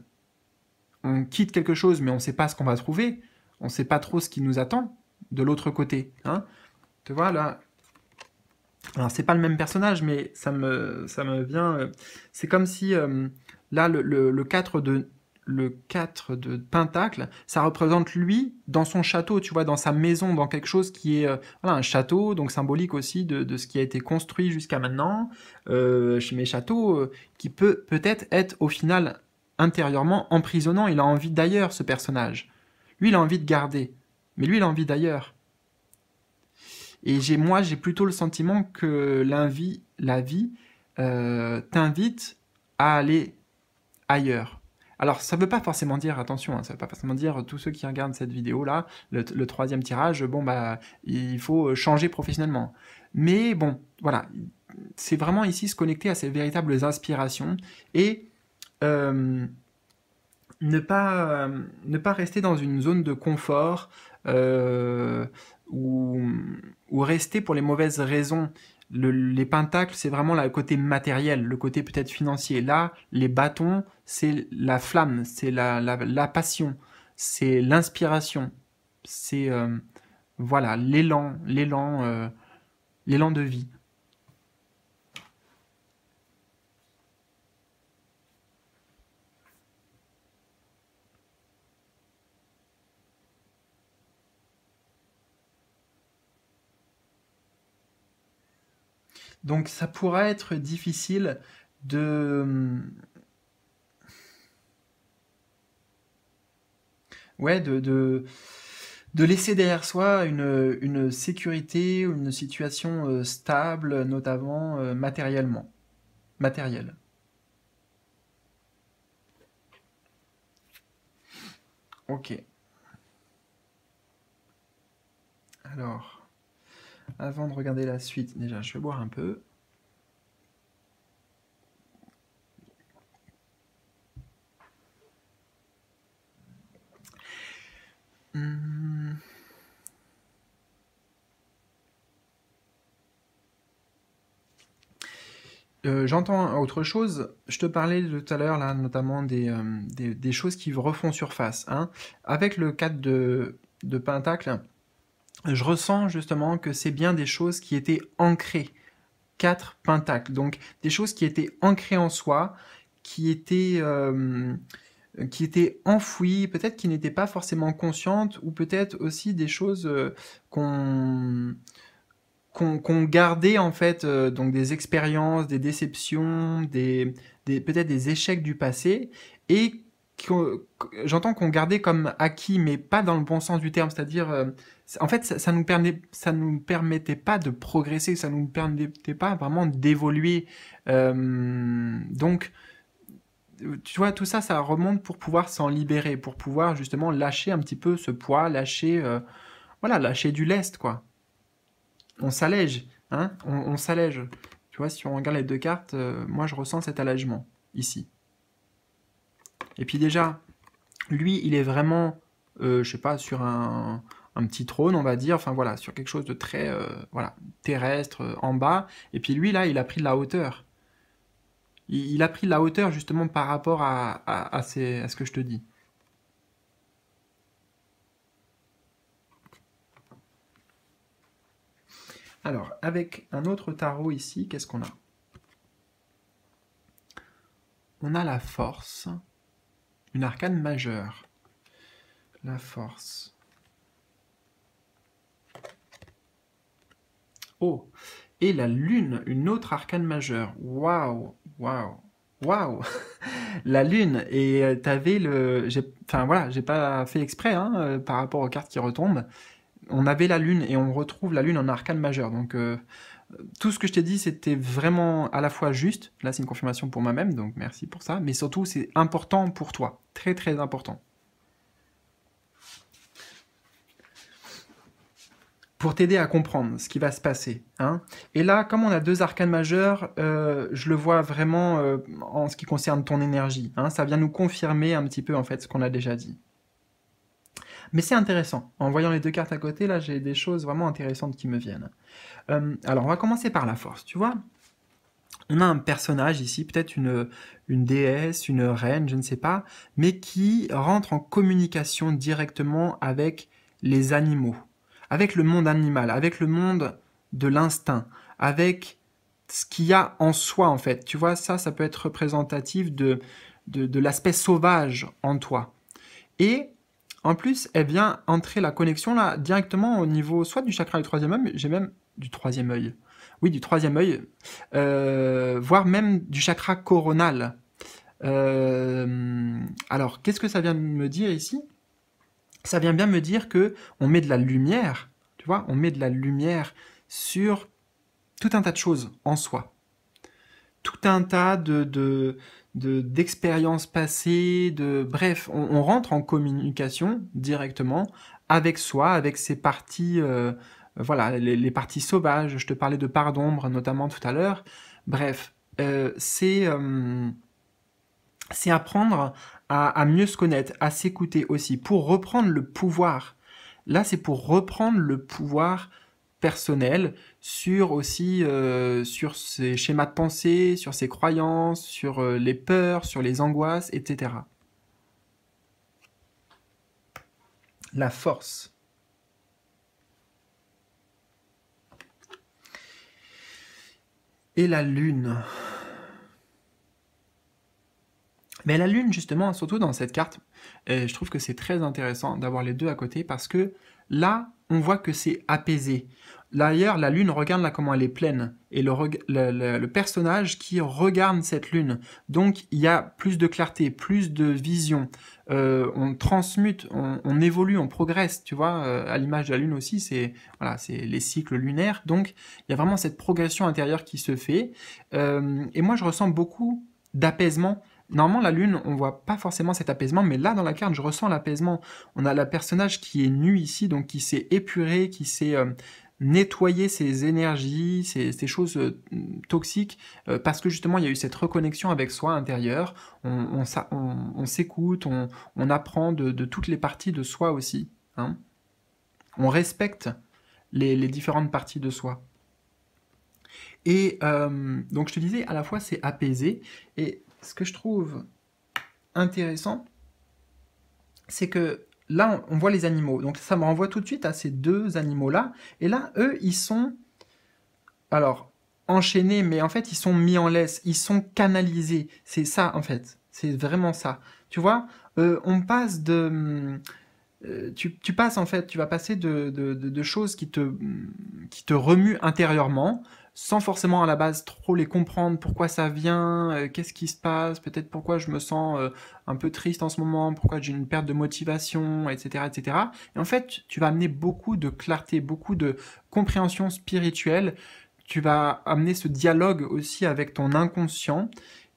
On quitte quelque chose, mais on ne sait pas ce qu'on va trouver. On ne sait pas trop ce qui nous attend de l'autre côté. Hein. Tu vois, là, alors c'est pas le même personnage, mais ça me, ça me vient. Euh, c'est comme si euh, là le, 4 de le 4 de Pentacle, ça représente lui dans son château, tu vois, dans sa maison, dans quelque chose qui est euh, un château, donc symbolique aussi de, de ce qui a été construit jusqu'à maintenant, chez mes châteaux, qui peut peut-être être au final intérieurement emprisonnant. Il a envie d'ailleurs ce personnage. Lui, il a envie de garder, mais lui, il a envie d'ailleurs. Et j'ai moi, j'ai plutôt le sentiment que l'invie, la vie euh, t'invite à aller ailleurs. Alors, ça ne veut pas forcément dire, attention, hein, ça ne veut pas forcément dire tous ceux qui regardent cette vidéo-là, le, troisième tirage, bon, bah, il faut euh, changer professionnellement. Mais bon, voilà, c'est vraiment ici se connecter à ces véritables inspirations et euh, ne, pas, ne pas rester dans une zone de confort, euh, ou, rester pour les mauvaises raisons. les pentacles, c'est vraiment le côté matériel, le côté peut-être financier. Là, les bâtons, c'est la flamme, c'est la, passion, c'est l'inspiration, c'est euh, voilà l'élan, l'élan, euh, l'élan de vie. Donc ça pourrait être difficile de... Hum, ouais, de, laisser derrière soi une, une sécurité, une situation euh, stable, notamment euh, matériellement. Matériel. Ok. Alors avant de regarder la suite, déjà je vais boire un peu. Hmm. Euh, j'entends autre chose. Je te parlais tout à l'heure, là, notamment euh, des, choses qui refont surface. Hein. Avec le cadre de, de Pentacle, je ressens justement que c'est bien des choses qui étaient ancrées. Quatre pentacles, donc des choses qui étaient ancrées en soi, qui étaient, euh, qui étaient enfouies, peut-être qui n'étaient pas forcément conscientes, ou peut-être aussi des choses euh, qu'on qu'on gardait en fait euh, donc des expériences, des déceptions, des peut-être des échecs du passé et j'entends qu'on gardait comme acquis, mais pas dans le bon sens du terme. C'est-à-dire, euh, en fait, ça, ça nous permettait pas de progresser, ça ne nous permettait pas vraiment d'évoluer. Euh, donc, tu vois, tout ça, ça remonte pour pouvoir s'en libérer, pour pouvoir justement lâcher un petit peu ce poids, lâcher, euh, voilà, lâcher du lest, quoi. On s'allège, hein, on s'allège. Tu vois, si on regarde les deux cartes, moi, je ressens cet allègement ici. Et puis déjà, lui, il est vraiment, euh, je sais pas, sur un, petit trône, on va dire, enfin voilà, sur quelque chose de très euh, voilà, terrestre, euh, en bas. Et puis lui, là, il a pris de la hauteur. Il, a pris de la hauteur justement par rapport à ce que je te dis. Alors, avec un autre tarot ici, qu'est-ce qu'on a On a la force une arcane majeure. La force. Oh Et la lune, une autre arcane majeure. Waouh Waouh Waouh [laughs] La lune Et euh, t'avais le... Enfin voilà, j'ai pas fait exprès hein, euh, par rapport aux cartes qui retombent. On avait la lune et on retrouve la lune en arcane majeure. Donc euh, tout ce que je t'ai dit, c'était vraiment à la fois juste. Là, c'est une confirmation pour moi-même, donc merci pour ça. Mais surtout, c'est important pour toi. Très, très important. Pour t'aider à comprendre ce qui va se passer. Hein. Et là, comme on a deux arcanes majeurs, euh, je le vois vraiment euh, en ce qui concerne ton énergie. Hein. Ça vient nous confirmer un petit peu, en fait, ce qu'on a déjà dit. Mais c'est intéressant. En voyant les deux cartes à côté, là, j'ai des choses vraiment intéressantes qui me viennent. Euh, alors, on va commencer par la force, tu vois. On a un personnage ici, peut-être une, une déesse, une reine, je ne sais pas, mais qui rentre en communication directement avec les animaux, avec le monde animal, avec le monde de l'instinct, avec ce qu'il y a en soi, en fait. Tu vois, ça, ça peut être représentatif de, de, de l'aspect sauvage en toi. Et en plus, elle eh vient entrer la connexion là directement au niveau soit du chakra du troisième œil, j'ai même du troisième œil. Oui, du troisième œil, euh, voire même du chakra coronal. Euh, alors, qu'est-ce que ça vient de me dire ici Ça vient bien me dire que on met de la lumière, tu vois, on met de la lumière sur tout un tas de choses en soi, tout un tas de, de, d'expériences passées, de bref, on, rentre en communication directement avec soi, avec ses parties, euh, voilà, les, parties sauvages. Je te parlais de part d'ombre notamment tout à l'heure. Bref, euh, c'est euh, c'est apprendre à mieux se connaître, à s'écouter aussi, pour reprendre le pouvoir. Là, c'est pour reprendre le pouvoir personnel, sur aussi euh, sur ses schémas de pensée, sur ses croyances, sur euh, les peurs, sur les angoisses, etc. La force. Et la lune. Mais la lune, justement, surtout dans cette carte, euh, je trouve que c'est très intéressant d'avoir les deux à côté parce que là, on voit que c'est apaisé. D'ailleurs, la lune, regarde là comment elle est pleine. Et le, personnage qui regarde cette lune. Donc, il y a plus de clarté, plus de vision. Euh, on transmute, on, évolue, on progresse, tu vois. Euh, à l'image de la lune aussi, c'est voilà, les cycles lunaires. Donc, il y a vraiment cette progression intérieure qui se fait. Euh, et moi, je ressens beaucoup d'apaisement Normalement, la lune, on voit pas forcément cet apaisement, mais là, dans la carte, je ressens l'apaisement. On a le personnage qui est nu ici, donc qui s'est épuré, qui s'est euh, nettoyé ses énergies, ses, choses euh, toxiques, euh, parce que justement, il y a eu cette reconnexion avec soi intérieur. On, s'écoute, on, apprend de, toutes les parties de soi aussi. Hein. On respecte les, différentes parties de soi. Et donc je te disais, à la fois c'est apaisé, et ce que je trouve intéressant, c'est que là, on voit les animaux. Donc ça me renvoie tout de suite à ces deux animaux-là. Et là, eux, ils sont... Alors, enchaînés, mais en fait, ils sont mis en laisse. Ils sont canalisés. C'est ça, en fait. C'est vraiment ça. Tu vois, euh, on passe de... Euh, tu, passes en fait, tu vas passer de, choses qui te, qui te remuent intérieurement sans forcément à la base trop les comprendre, pourquoi ça vient, euh, qu'est-ce qui se passe, peut-être pourquoi je me sens euh, un peu triste en ce moment, pourquoi j'ai une perte de motivation, etc., etc. Et en fait, tu vas amener beaucoup de clarté, beaucoup de compréhension spirituelle, tu vas amener ce dialogue aussi avec ton inconscient,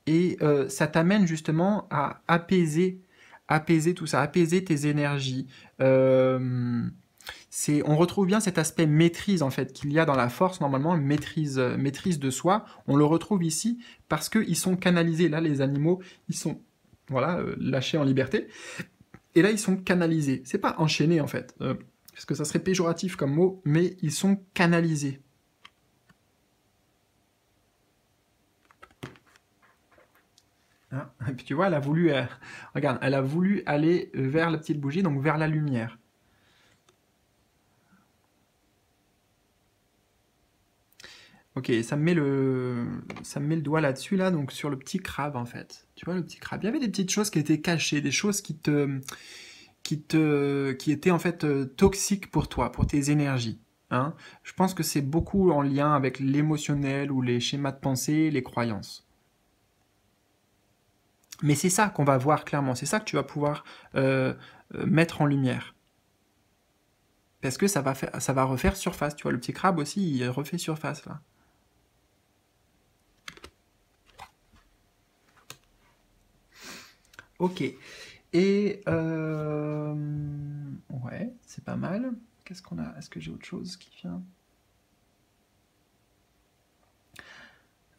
et euh, ça t'amène justement à apaiser, apaiser tout ça, apaiser tes énergies on retrouve bien cet aspect maîtrise en fait qu'il y a dans la force normalement maîtrise euh, maîtrise de soi. On le retrouve ici parce qu'ils sont canalisés. Là, les animaux, ils sont voilà euh, lâchés en liberté. Et là, ils sont canalisés. C'est pas enchaîné en fait, euh, parce que ça serait péjoratif comme mot, mais ils sont canalisés. Hein puis tu vois, elle a voulu, regarde, elle a voulu aller vers la petite bougie, donc vers la lumière. Ok, ça me met le, ça me met le doigt là-dessus, là, donc sur le petit crabe, en fait. Tu vois, le petit crabe. Il y avait des petites choses qui étaient cachées, des choses qui te, qui te, qui étaient en fait euh, toxiques pour toi, pour tes énergies. Hein. Je pense que c'est beaucoup en lien avec l'émotionnel ou les schémas de pensée, les croyances. Mais c'est ça qu'on va voir clairement, c'est ça que tu vas pouvoir euh, euh, mettre en lumière. Parce que ça va, faire, ça va refaire surface, tu vois, le petit crabe aussi, il refait surface là. Ok. Et euh, ouais, c'est pas mal. Qu'est-ce qu'on a Est-ce que j'ai autre chose qui vient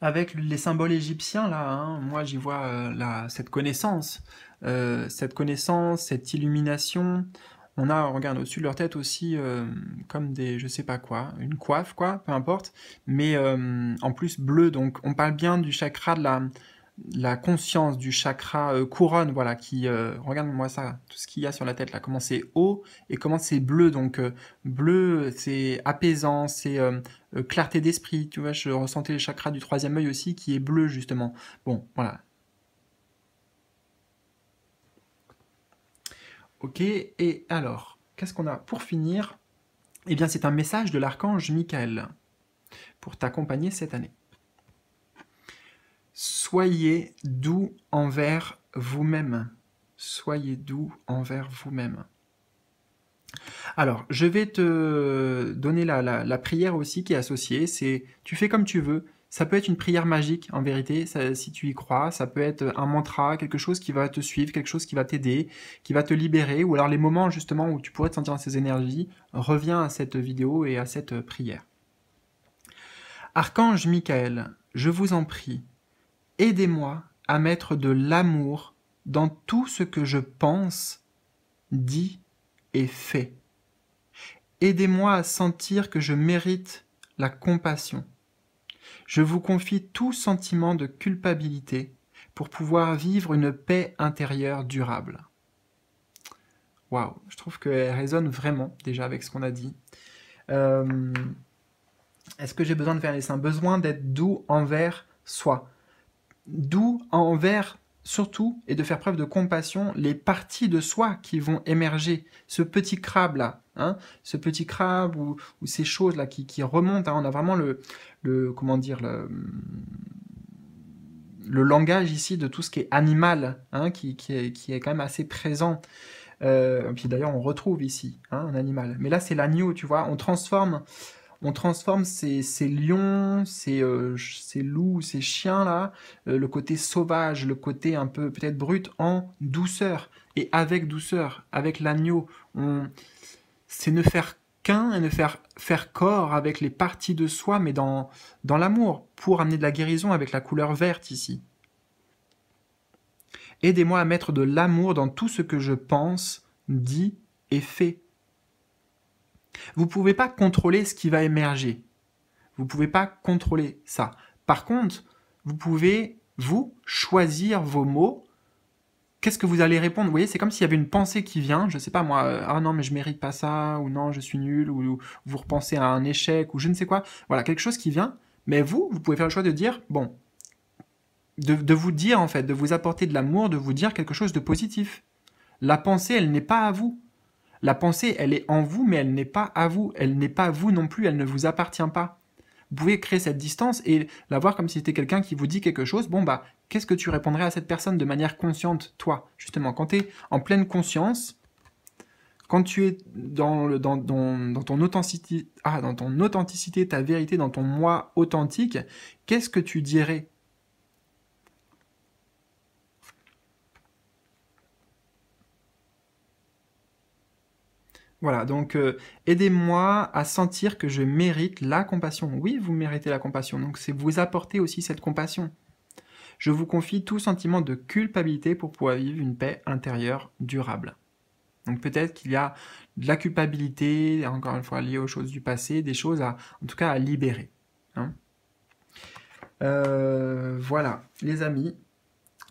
Avec les symboles égyptiens, là, hein, moi j'y vois euh, cette connaissance, euh, cette connaissance, cette illumination. On a, regarde au-dessus de leur tête aussi, comme des, je sais pas quoi, une coiffe, quoi, peu importe, mais en plus bleu, donc on parle bien du chakra de la, la conscience du chakra euh, couronne, voilà, qui, euh, regarde-moi ça, tout ce qu'il y a sur la tête, là, comment c'est haut et comment c'est bleu, donc euh, bleu, c'est apaisant, c'est clarté d'esprit, tu vois, je ressentais le chakra du troisième œil aussi, qui est bleu, justement. Bon, voilà. Ok, et alors, qu'est-ce qu'on a pour finir Eh bien, c'est un message de l'archange Michael pour t'accompagner cette année. Soyez doux envers vous-même. Soyez doux envers vous-même. Alors, je vais te donner la, prière aussi qui est associée. C'est tu fais comme tu veux. Ça peut être une prière magique, en vérité, si tu y crois. Ça peut être un mantra, quelque chose qui va te suivre, quelque chose qui va t'aider, qui va te libérer. Ou alors les moments justement où tu pourrais te sentir ces énergies, reviens à cette vidéo et à cette prière. Archange Michael, je vous en prie, aidez-moi à mettre de l'amour dans tout ce que je pense, dis et fais. Aidez-moi à sentir que je mérite la compassion. Je vous confie tout sentiment de culpabilité pour pouvoir vivre une paix intérieure durable. Waouh, je trouve qu'elle résonne vraiment déjà avec ce qu'on a dit. Euh, est-ce que j'ai besoin de faire les un Besoin d'être doux envers soi d'où envers surtout, et de faire preuve de compassion, les parties de soi qui vont émerger. Ce petit crabe-là, hein, ce petit crabe ou, ces choses-là qui, qui, remontent. Hein, on a vraiment le, le comment dire, le, le, langage ici de tout ce qui est animal, hein, qui, qui, est, qui, est, quand même assez présent. Euh, puis d'ailleurs, on retrouve ici hein, un animal. Mais là, c'est l'agneau, tu vois. On transforme on transforme ces, lions, euh, ces, loups, ces chiens-là, euh, le côté sauvage, le côté un peu peut-être brut, en douceur. Et avec douceur, avec l'agneau, c'est ne faire qu'un et ne faire, faire corps avec les parties de soi, mais dans, dans l'amour, pour amener de la guérison avec la couleur verte ici. Aidez-moi à mettre de l'amour dans tout ce que je pense, dis et fais. Vous ne pouvez pas contrôler ce qui va émerger. Vous ne pouvez pas contrôler ça. Par contre, vous pouvez, vous, choisir vos mots. Qu'est-ce que vous allez répondre Vous voyez, c'est comme s'il y avait une pensée qui vient, je ne sais pas moi, euh, ah non mais je mérite pas ça, ou non je suis nul, ou, vous repensez à un échec, ou je ne sais quoi. Voilà, quelque chose qui vient, mais vous, vous pouvez faire le choix de dire, bon, de vous dire en fait, de vous apporter de l'amour, de vous dire quelque chose de positif. La pensée, elle n'est pas à vous. La pensée, elle est en vous, mais elle n'est pas à vous. Elle n'est pas vous non plus, elle ne vous appartient pas. Vous pouvez créer cette distance et la voir comme si c'était quelqu'un qui vous dit quelque chose. Bon, bah, qu'est-ce que tu répondrais à cette personne de manière consciente, toi Justement, quand tu es en pleine conscience, quand tu es dans, le, dans, dans, ton authenticité, ah, dans ton authenticité, ta vérité, dans ton moi authentique, qu'est-ce que tu dirais Voilà, donc euh, aidez-moi à sentir que je mérite la compassion. Oui, vous méritez la compassion, donc c'est vous apporter aussi cette compassion. Je vous confie tout sentiment de culpabilité pour pouvoir vivre une paix intérieure durable. Donc peut-être qu'il y a de la culpabilité, encore une fois liée aux choses du passé, des choses à, en tout cas à libérer. Hein. Euh, voilà, les amis,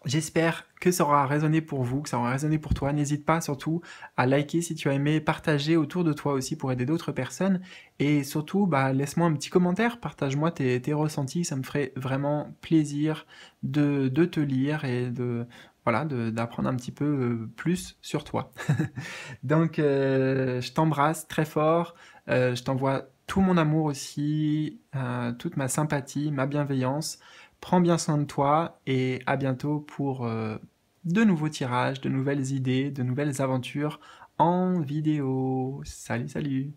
J'espère que ça aura résonné pour vous, que ça aura résonné pour toi. N'hésite pas surtout à liker si tu as aimé, partager autour de toi aussi pour aider d'autres personnes. Et surtout, bah, laisse-moi un petit commentaire, partage-moi tes, ressentis, ça me ferait vraiment plaisir de, te lire et de voilà d'apprendre un petit peu euh, plus sur toi. [laughs] Donc, euh, je t'embrasse très fort, euh, je t'envoie tout mon amour aussi, toute ma sympathie, ma bienveillance. Prends bien soin de toi et à bientôt pour euh, de nouveaux tirages, de nouvelles idées, de nouvelles aventures en vidéo. Salut, salut